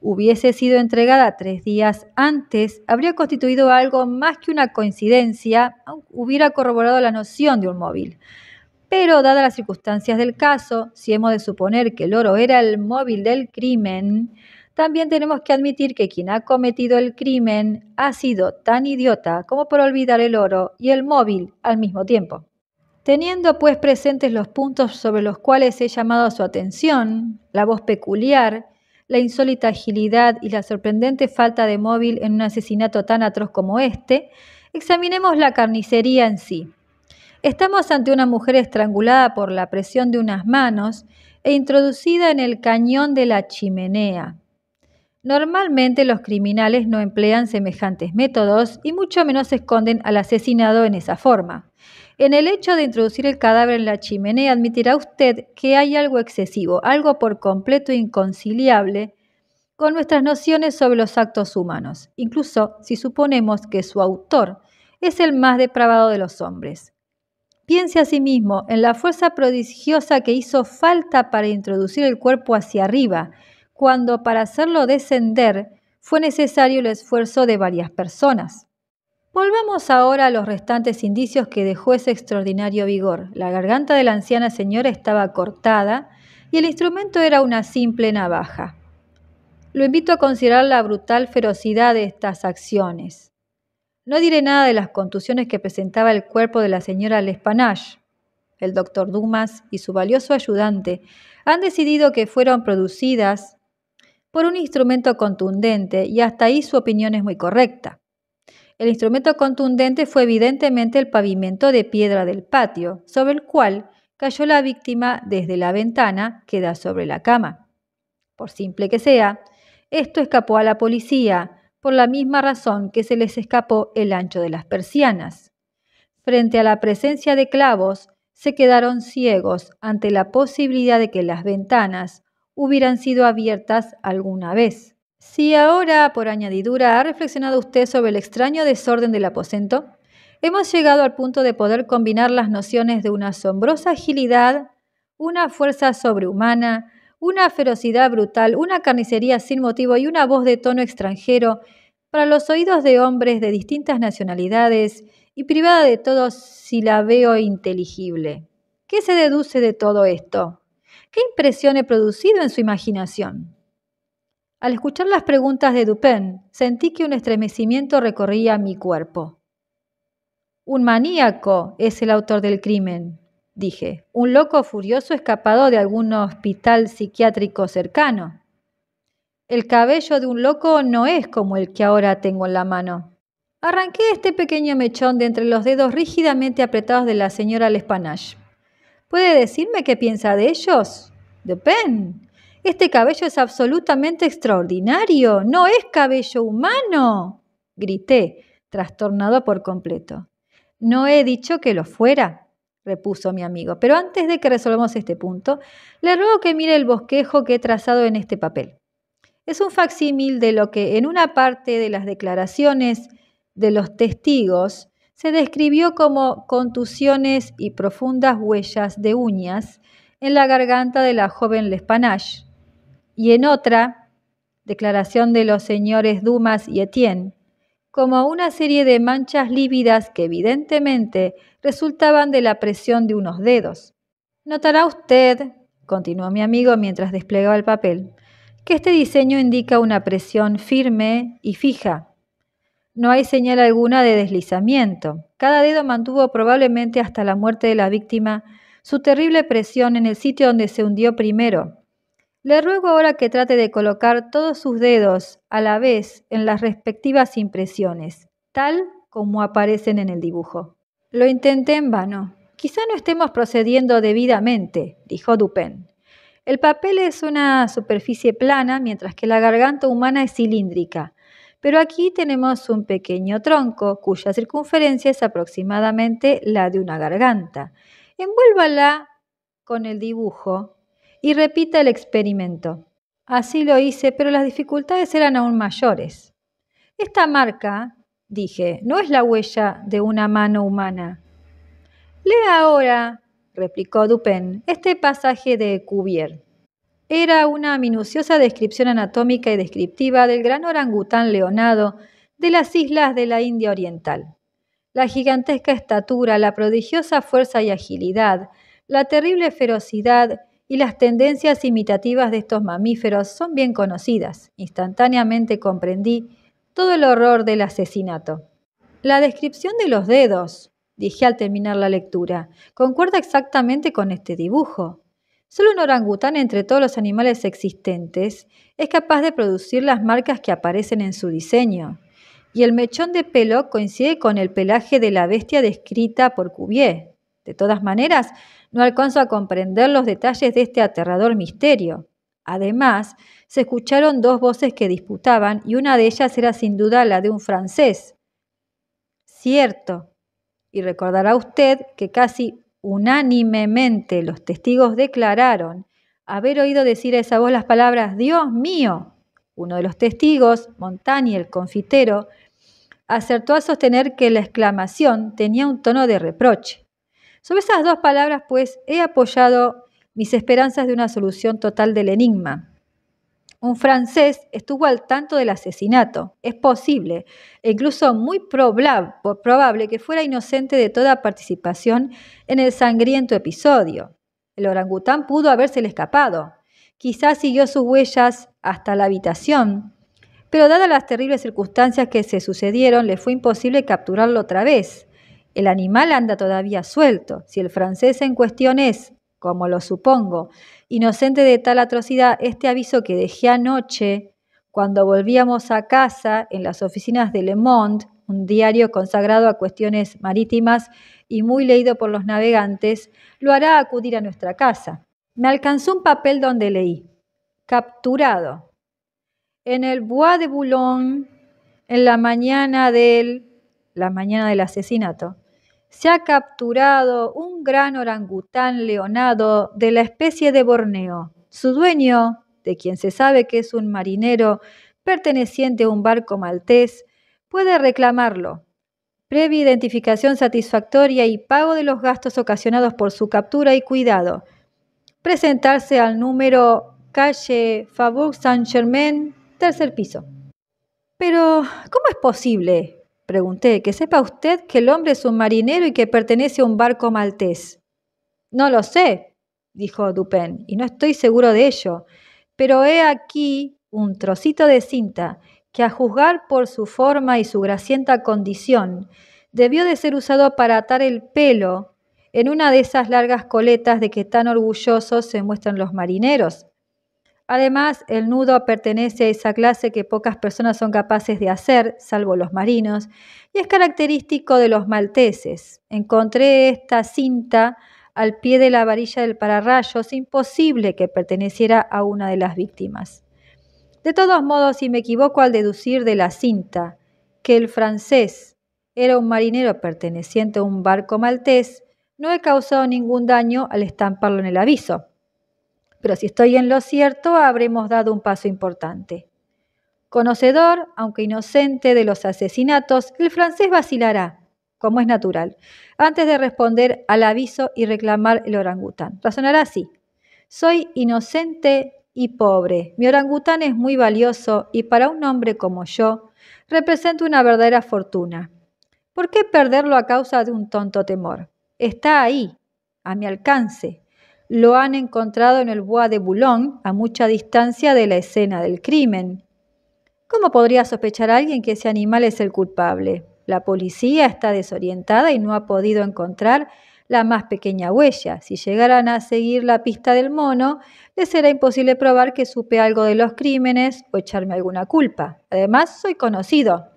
hubiese sido entregada tres días antes, habría constituido algo más que una coincidencia, hubiera corroborado la noción de un móvil. Pero dadas las circunstancias del caso, si hemos de suponer que el oro era el móvil del crimen, también tenemos que admitir que quien ha cometido el crimen ha sido tan idiota como por olvidar el oro y el móvil al mismo tiempo. Teniendo pues presentes los puntos sobre los cuales he llamado su atención, la voz peculiar, la insólita agilidad y la sorprendente falta de móvil en un asesinato tan atroz como este, examinemos la carnicería en sí. Estamos ante una mujer estrangulada por la presión de unas manos e introducida en el cañón de la chimenea. Normalmente los criminales no emplean semejantes métodos y mucho menos esconden al asesinado en esa forma. En el hecho de introducir el cadáver en la chimenea, admitirá usted que hay algo excesivo, algo por completo inconciliable con nuestras nociones sobre los actos humanos, incluso si suponemos que su autor es el más depravado de los hombres. Piense asimismo en la fuerza prodigiosa que hizo falta para introducir el cuerpo hacia arriba, cuando para hacerlo descender fue necesario el esfuerzo de varias personas. Volvamos ahora a los restantes indicios que dejó ese extraordinario vigor. La garganta de la anciana señora estaba cortada y el instrumento era una simple navaja. Lo invito a considerar la brutal ferocidad de estas acciones. No diré nada de las contusiones que presentaba el cuerpo de la señora L'Espanache. El doctor Dumas y su valioso ayudante han decidido que fueron producidas por un instrumento contundente y hasta ahí su opinión es muy correcta. El instrumento contundente fue evidentemente el pavimento de piedra del patio, sobre el cual cayó la víctima desde la ventana que da sobre la cama. Por simple que sea, esto escapó a la policía por la misma razón que se les escapó el ancho de las persianas. Frente a la presencia de clavos, se quedaron ciegos ante la posibilidad de que las ventanas hubieran sido abiertas alguna vez. Si ahora, por añadidura, ha reflexionado usted sobre el extraño desorden del aposento, hemos llegado al punto de poder combinar las nociones de una asombrosa agilidad, una fuerza sobrehumana, una ferocidad brutal, una carnicería sin motivo y una voz de tono extranjero para los oídos de hombres de distintas nacionalidades y privada de todo silabeo inteligible. ¿Qué se deduce de todo esto? ¿Qué impresión he producido en su imaginación? Al escuchar las preguntas de Dupin, sentí que un estremecimiento recorría mi cuerpo. Un maníaco es el autor del crimen, dije. Un loco furioso escapado de algún hospital psiquiátrico cercano. El cabello de un loco no es como el que ahora tengo en la mano. Arranqué este pequeño mechón de entre los dedos rígidamente apretados de la señora L'Espanache. ¿Puede decirme qué piensa de ellos? ¡Dupin! Este cabello es absolutamente extraordinario. No es cabello humano. grité, trastornado por completo. No he dicho que lo fuera, repuso mi amigo, pero antes de que resolvamos este punto, le ruego que mire el bosquejo que he trazado en este papel. Es un facsímil de lo que en una parte de las declaraciones de los testigos se describió como contusiones y profundas huellas de uñas en la garganta de la joven Lespanache, y en otra, declaración de los señores Dumas y Etienne, como una serie de manchas lívidas que evidentemente resultaban de la presión de unos dedos. Notará usted, continuó mi amigo mientras desplegaba el papel, que este diseño indica una presión firme y fija. No hay señal alguna de deslizamiento. Cada dedo mantuvo probablemente hasta la muerte de la víctima su terrible presión en el sitio donde se hundió primero, le ruego ahora que trate de colocar todos sus dedos a la vez en las respectivas impresiones, tal como aparecen en el dibujo. Lo intenté en vano. Quizá no estemos procediendo debidamente, dijo Dupin. El papel es una superficie plana, mientras que la garganta humana es cilíndrica. Pero aquí tenemos un pequeño tronco cuya circunferencia es aproximadamente la de una garganta. Envuélvala con el dibujo y repita el experimento. Así lo hice, pero las dificultades eran aún mayores. Esta marca, dije, no es la huella de una mano humana. Lea ahora, replicó Dupin, este pasaje de Cuvier. Era una minuciosa descripción anatómica y descriptiva del gran orangután leonado de las islas de la India Oriental. La gigantesca estatura, la prodigiosa fuerza y agilidad, la terrible ferocidad y las tendencias imitativas de estos mamíferos son bien conocidas. Instantáneamente comprendí todo el horror del asesinato. La descripción de los dedos, dije al terminar la lectura, concuerda exactamente con este dibujo. Solo un orangután entre todos los animales existentes es capaz de producir las marcas que aparecen en su diseño, y el mechón de pelo coincide con el pelaje de la bestia descrita por Cuvier. De todas maneras, no alcanzó a comprender los detalles de este aterrador misterio. Además, se escucharon dos voces que disputaban y una de ellas era sin duda la de un francés. Cierto, y recordará usted que casi unánimemente los testigos declararon haber oído decir a esa voz las palabras Dios mío. Uno de los testigos, Montani, el confitero, acertó a sostener que la exclamación tenía un tono de reproche. Sobre esas dos palabras, pues, he apoyado mis esperanzas de una solución total del enigma. Un francés estuvo al tanto del asesinato. Es posible, e incluso muy probable, que fuera inocente de toda participación en el sangriento episodio. El orangután pudo habérsele escapado. Quizás siguió sus huellas hasta la habitación, pero dadas las terribles circunstancias que se sucedieron, le fue imposible capturarlo otra vez. El animal anda todavía suelto. Si el francés en cuestión es, como lo supongo, inocente de tal atrocidad, este aviso que dejé anoche, cuando volvíamos a casa en las oficinas de Le Monde, un diario consagrado a cuestiones marítimas y muy leído por los navegantes, lo hará acudir a nuestra casa. Me alcanzó un papel donde leí, capturado, en el Bois de Boulogne, en la mañana del, la mañana del asesinato, se ha capturado un gran orangután leonado de la especie de Borneo. Su dueño, de quien se sabe que es un marinero perteneciente a un barco maltés, puede reclamarlo. Previa identificación satisfactoria y pago de los gastos ocasionados por su captura y cuidado. Presentarse al número calle Faubourg Saint-Germain, tercer piso. Pero, ¿cómo es posible Pregunté, que sepa usted que el hombre es un marinero y que pertenece a un barco maltés. No lo sé, dijo Dupin, y no estoy seguro de ello, pero he aquí un trocito de cinta que a juzgar por su forma y su gracienta condición, debió de ser usado para atar el pelo en una de esas largas coletas de que tan orgullosos se muestran los marineros, Además, el nudo pertenece a esa clase que pocas personas son capaces de hacer, salvo los marinos, y es característico de los malteses. Encontré esta cinta al pie de la varilla del pararrayos, imposible que perteneciera a una de las víctimas. De todos modos, si me equivoco al deducir de la cinta que el francés era un marinero perteneciente a un barco maltés, no he causado ningún daño al estamparlo en el aviso pero si estoy en lo cierto, habremos dado un paso importante. Conocedor, aunque inocente, de los asesinatos, el francés vacilará, como es natural, antes de responder al aviso y reclamar el orangután. Razonará así. Soy inocente y pobre. Mi orangután es muy valioso y para un hombre como yo representa una verdadera fortuna. ¿Por qué perderlo a causa de un tonto temor? Está ahí, a mi alcance, lo han encontrado en el Bois de Boulogne, a mucha distancia de la escena del crimen. ¿Cómo podría sospechar alguien que ese animal es el culpable? La policía está desorientada y no ha podido encontrar la más pequeña huella. Si llegaran a seguir la pista del mono, les será imposible probar que supe algo de los crímenes o echarme alguna culpa. Además, soy conocido.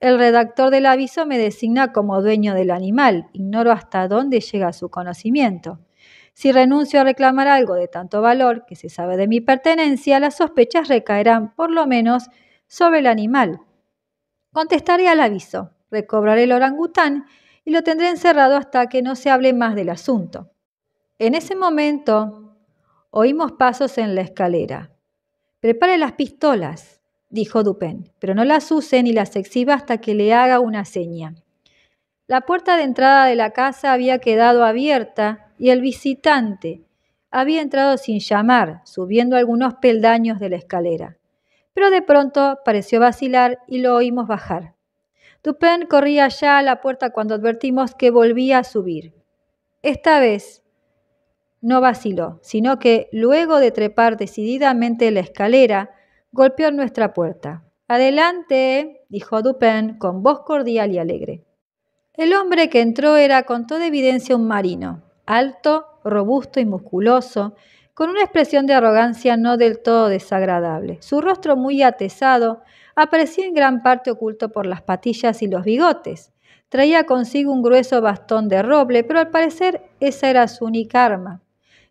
El redactor del aviso me designa como dueño del animal. Ignoro hasta dónde llega su conocimiento. Si renuncio a reclamar algo de tanto valor que se sabe de mi pertenencia, las sospechas recaerán, por lo menos, sobre el animal. Contestaré al aviso, recobraré el orangután y lo tendré encerrado hasta que no se hable más del asunto. En ese momento, oímos pasos en la escalera. Prepare las pistolas, dijo Dupin, pero no las use ni las exhiba hasta que le haga una seña. La puerta de entrada de la casa había quedado abierta y el visitante había entrado sin llamar, subiendo algunos peldaños de la escalera. Pero de pronto pareció vacilar y lo oímos bajar. Dupin corría ya a la puerta cuando advertimos que volvía a subir. Esta vez no vaciló, sino que luego de trepar decididamente la escalera, golpeó nuestra puerta. Adelante, dijo Dupin con voz cordial y alegre. El hombre que entró era con toda evidencia un marino, alto, robusto y musculoso, con una expresión de arrogancia no del todo desagradable. Su rostro muy atesado aparecía en gran parte oculto por las patillas y los bigotes. Traía consigo un grueso bastón de roble, pero al parecer esa era su única arma.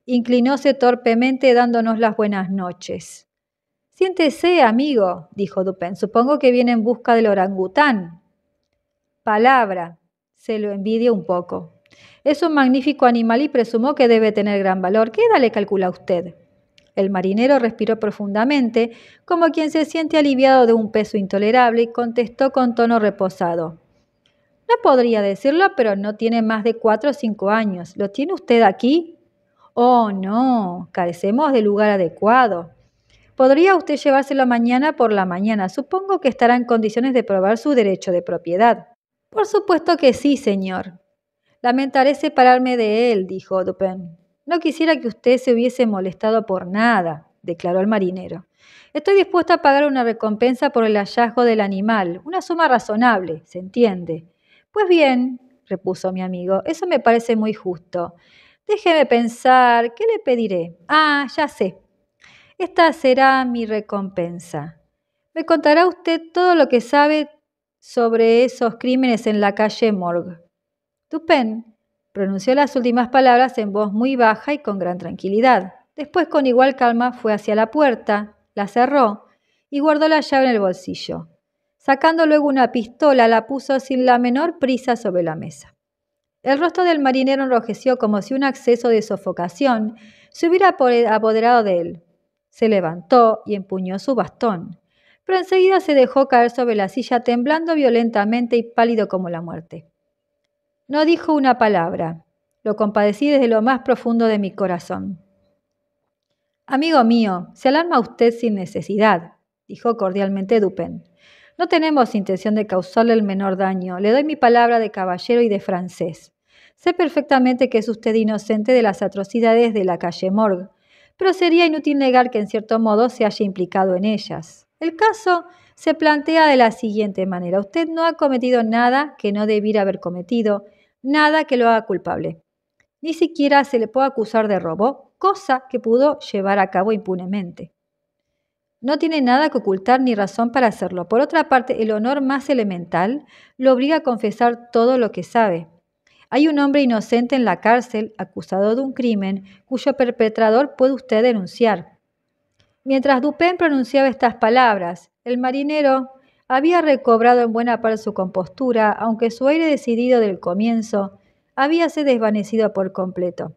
Inclinóse torpemente dándonos las buenas noches. Siéntese, amigo, dijo Dupin. Supongo que viene en busca del orangután. Palabra. Se lo envidia un poco. Es un magnífico animal y presumo que debe tener gran valor. ¿Qué edad le calcula a usted? El marinero respiró profundamente, como quien se siente aliviado de un peso intolerable, y contestó con tono reposado. No podría decirlo, pero no tiene más de cuatro o cinco años. ¿Lo tiene usted aquí? Oh, no, carecemos de lugar adecuado. Podría usted llevárselo mañana por la mañana. Supongo que estará en condiciones de probar su derecho de propiedad. Por supuesto que sí, señor. Lamentaré separarme de él, dijo Dupin. No quisiera que usted se hubiese molestado por nada, declaró el marinero. Estoy dispuesto a pagar una recompensa por el hallazgo del animal, una suma razonable, se entiende. Pues bien, repuso mi amigo, eso me parece muy justo. Déjeme pensar, ¿qué le pediré? Ah, ya sé. Esta será mi recompensa. Me contará usted todo lo que sabe sobre esos crímenes en la calle Morgue. Dupin pronunció las últimas palabras en voz muy baja y con gran tranquilidad. Después, con igual calma, fue hacia la puerta, la cerró y guardó la llave en el bolsillo. Sacando luego una pistola, la puso sin la menor prisa sobre la mesa. El rostro del marinero enrojeció como si un acceso de sofocación se hubiera apoderado de él. Se levantó y empuñó su bastón, pero enseguida se dejó caer sobre la silla temblando violentamente y pálido como la muerte. No dijo una palabra. Lo compadecí desde lo más profundo de mi corazón. Amigo mío, se alarma usted sin necesidad, dijo cordialmente Dupin. No tenemos intención de causarle el menor daño. Le doy mi palabra de caballero y de francés. Sé perfectamente que es usted inocente de las atrocidades de la calle Morgue, pero sería inútil negar que en cierto modo se haya implicado en ellas. El caso se plantea de la siguiente manera. Usted no ha cometido nada que no debiera haber cometido nada que lo haga culpable. Ni siquiera se le puede acusar de robo, cosa que pudo llevar a cabo impunemente. No tiene nada que ocultar ni razón para hacerlo. Por otra parte, el honor más elemental lo obliga a confesar todo lo que sabe. Hay un hombre inocente en la cárcel, acusado de un crimen, cuyo perpetrador puede usted denunciar. Mientras Dupin pronunciaba estas palabras, el marinero había recobrado en buena parte su compostura, aunque su aire decidido del comienzo habíase desvanecido por completo.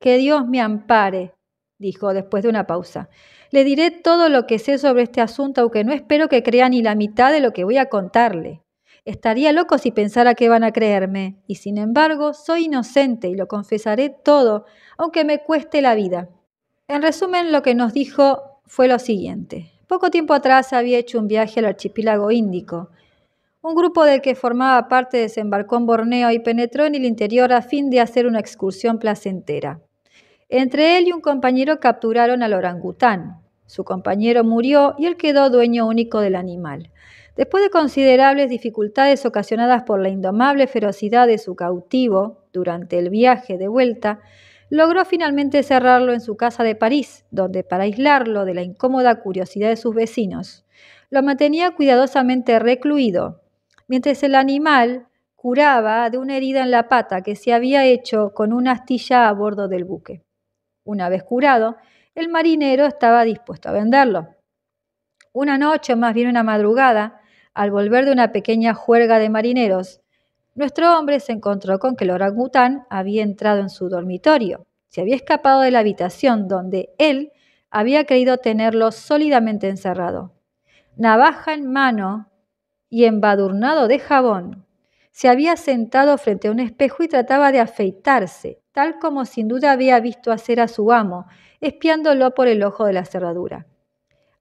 Que Dios me ampare, dijo después de una pausa. Le diré todo lo que sé sobre este asunto, aunque no espero que crea ni la mitad de lo que voy a contarle. Estaría loco si pensara que van a creerme, y sin embargo soy inocente y lo confesaré todo, aunque me cueste la vida. En resumen, lo que nos dijo fue lo siguiente. Poco tiempo atrás había hecho un viaje al archipiélago índico. Un grupo del que formaba parte desembarcó en Borneo y penetró en el interior a fin de hacer una excursión placentera. Entre él y un compañero capturaron al orangután. Su compañero murió y él quedó dueño único del animal. Después de considerables dificultades ocasionadas por la indomable ferocidad de su cautivo durante el viaje de vuelta, logró finalmente cerrarlo en su casa de París, donde para aislarlo de la incómoda curiosidad de sus vecinos, lo mantenía cuidadosamente recluido, mientras el animal curaba de una herida en la pata que se había hecho con una astilla a bordo del buque. Una vez curado, el marinero estaba dispuesto a venderlo. Una noche, más bien una madrugada, al volver de una pequeña juerga de marineros, nuestro hombre se encontró con que el orangután había entrado en su dormitorio. Se había escapado de la habitación donde él había creído tenerlo sólidamente encerrado. Navaja en mano y embadurnado de jabón, se había sentado frente a un espejo y trataba de afeitarse, tal como sin duda había visto hacer a su amo, espiándolo por el ojo de la cerradura.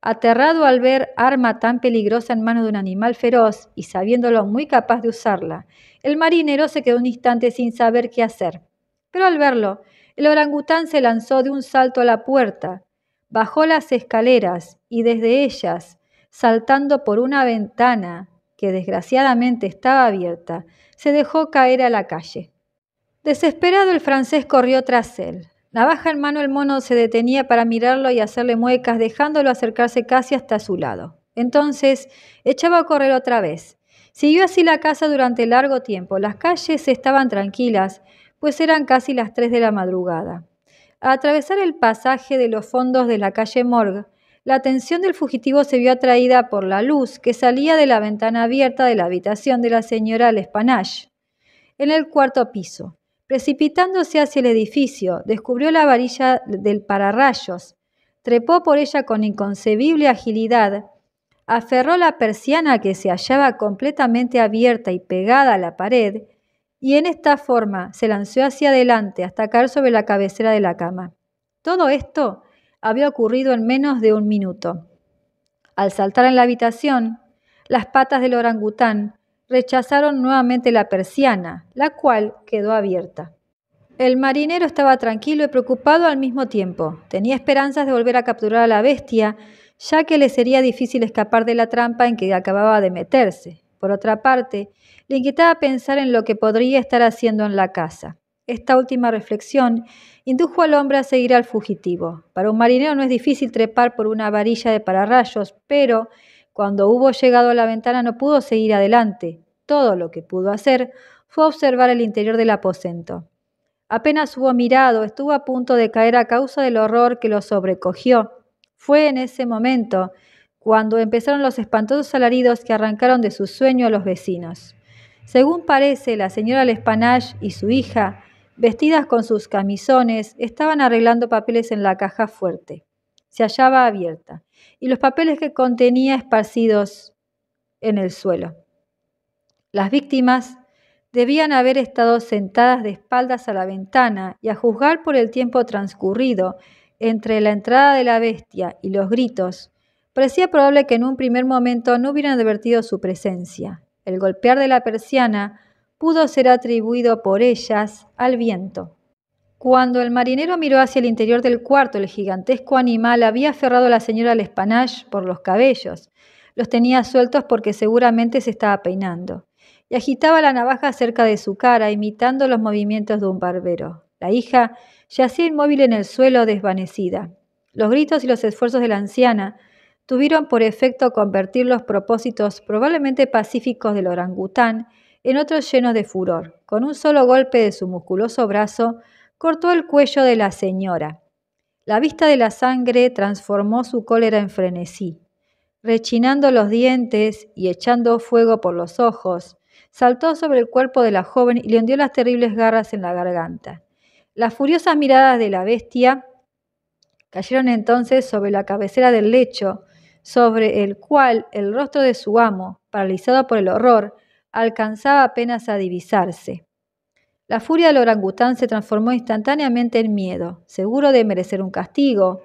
Aterrado al ver arma tan peligrosa en manos de un animal feroz y sabiéndolo muy capaz de usarla, el marinero se quedó un instante sin saber qué hacer. Pero al verlo, el orangután se lanzó de un salto a la puerta, bajó las escaleras y desde ellas, saltando por una ventana que desgraciadamente estaba abierta, se dejó caer a la calle. Desesperado el francés corrió tras él, Navaja en mano el mono se detenía para mirarlo y hacerle muecas, dejándolo acercarse casi hasta su lado. Entonces echaba a correr otra vez. Siguió así la casa durante largo tiempo. Las calles estaban tranquilas, pues eran casi las tres de la madrugada. Al atravesar el pasaje de los fondos de la calle Morgue, la atención del fugitivo se vio atraída por la luz que salía de la ventana abierta de la habitación de la señora Lespanache, en el cuarto piso. Precipitándose hacia el edificio, descubrió la varilla del pararrayos, trepó por ella con inconcebible agilidad, aferró la persiana que se hallaba completamente abierta y pegada a la pared, y en esta forma se lanzó hacia adelante hasta caer sobre la cabecera de la cama. Todo esto había ocurrido en menos de un minuto. Al saltar en la habitación, las patas del orangután rechazaron nuevamente la persiana, la cual quedó abierta. El marinero estaba tranquilo y preocupado al mismo tiempo. Tenía esperanzas de volver a capturar a la bestia, ya que le sería difícil escapar de la trampa en que acababa de meterse. Por otra parte, le inquietaba pensar en lo que podría estar haciendo en la casa. Esta última reflexión indujo al hombre a seguir al fugitivo. Para un marinero no es difícil trepar por una varilla de pararrayos, pero cuando hubo llegado a la ventana no pudo seguir adelante. Todo lo que pudo hacer fue observar el interior del aposento. Apenas hubo mirado, estuvo a punto de caer a causa del horror que lo sobrecogió. Fue en ese momento cuando empezaron los espantosos alaridos que arrancaron de su sueño a los vecinos. Según parece, la señora Lespanage y su hija, vestidas con sus camisones, estaban arreglando papeles en la caja fuerte se hallaba abierta y los papeles que contenía esparcidos en el suelo. Las víctimas debían haber estado sentadas de espaldas a la ventana y a juzgar por el tiempo transcurrido entre la entrada de la bestia y los gritos, parecía probable que en un primer momento no hubieran advertido su presencia. El golpear de la persiana pudo ser atribuido por ellas al viento. Cuando el marinero miró hacia el interior del cuarto, el gigantesco animal había aferrado a la señora Lespanache por los cabellos. Los tenía sueltos porque seguramente se estaba peinando. Y agitaba la navaja cerca de su cara, imitando los movimientos de un barbero. La hija yacía inmóvil en el suelo, desvanecida. Los gritos y los esfuerzos de la anciana tuvieron por efecto convertir los propósitos probablemente pacíficos del orangután en otros llenos de furor. Con un solo golpe de su musculoso brazo, cortó el cuello de la señora. La vista de la sangre transformó su cólera en frenesí. Rechinando los dientes y echando fuego por los ojos, saltó sobre el cuerpo de la joven y le hundió las terribles garras en la garganta. Las furiosas miradas de la bestia cayeron entonces sobre la cabecera del lecho, sobre el cual el rostro de su amo, paralizado por el horror, alcanzaba apenas a divisarse. La furia del orangután se transformó instantáneamente en miedo, seguro de merecer un castigo.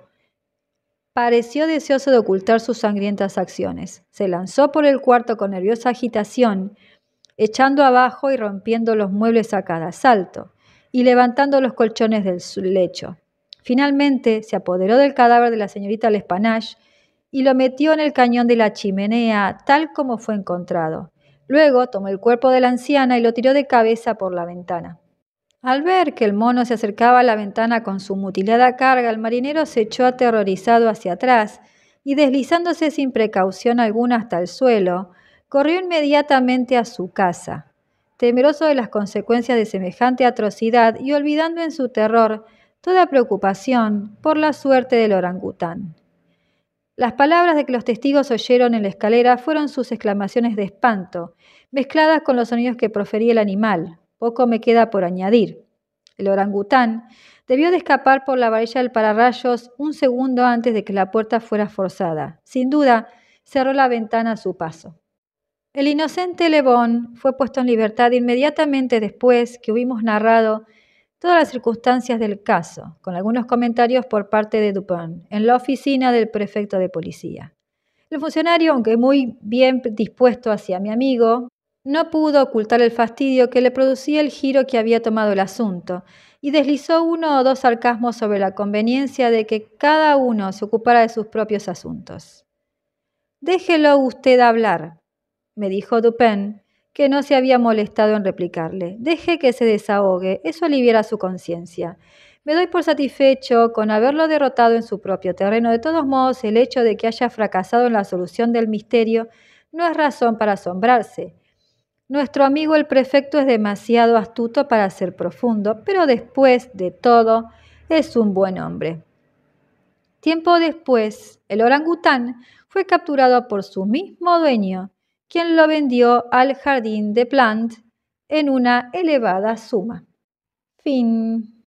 Pareció deseoso de ocultar sus sangrientas acciones. Se lanzó por el cuarto con nerviosa agitación, echando abajo y rompiendo los muebles a cada salto, y levantando los colchones del lecho. Finalmente se apoderó del cadáver de la señorita L'Espanache y lo metió en el cañón de la chimenea, tal como fue encontrado. Luego tomó el cuerpo de la anciana y lo tiró de cabeza por la ventana. Al ver que el mono se acercaba a la ventana con su mutilada carga, el marinero se echó aterrorizado hacia atrás y deslizándose sin precaución alguna hasta el suelo, corrió inmediatamente a su casa. Temeroso de las consecuencias de semejante atrocidad y olvidando en su terror toda preocupación por la suerte del orangután. Las palabras de que los testigos oyeron en la escalera fueron sus exclamaciones de espanto, mezcladas con los sonidos que profería el animal. Poco me queda por añadir. El orangután debió de escapar por la varilla del pararrayos un segundo antes de que la puerta fuera forzada. Sin duda, cerró la ventana a su paso. El inocente Lebón fue puesto en libertad inmediatamente después que hubimos narrado todas las circunstancias del caso, con algunos comentarios por parte de Dupin, en la oficina del prefecto de policía. El funcionario, aunque muy bien dispuesto hacia mi amigo, no pudo ocultar el fastidio que le producía el giro que había tomado el asunto, y deslizó uno o dos sarcasmos sobre la conveniencia de que cada uno se ocupara de sus propios asuntos. Déjelo usted hablar, me dijo Dupin, que no se había molestado en replicarle. Deje que se desahogue, eso aliviará su conciencia. Me doy por satisfecho con haberlo derrotado en su propio terreno. De todos modos, el hecho de que haya fracasado en la solución del misterio no es razón para asombrarse. Nuestro amigo el prefecto es demasiado astuto para ser profundo, pero después de todo es un buen hombre. Tiempo después, el orangután fue capturado por su mismo dueño quien lo vendió al jardín de Plant en una elevada suma. Fin.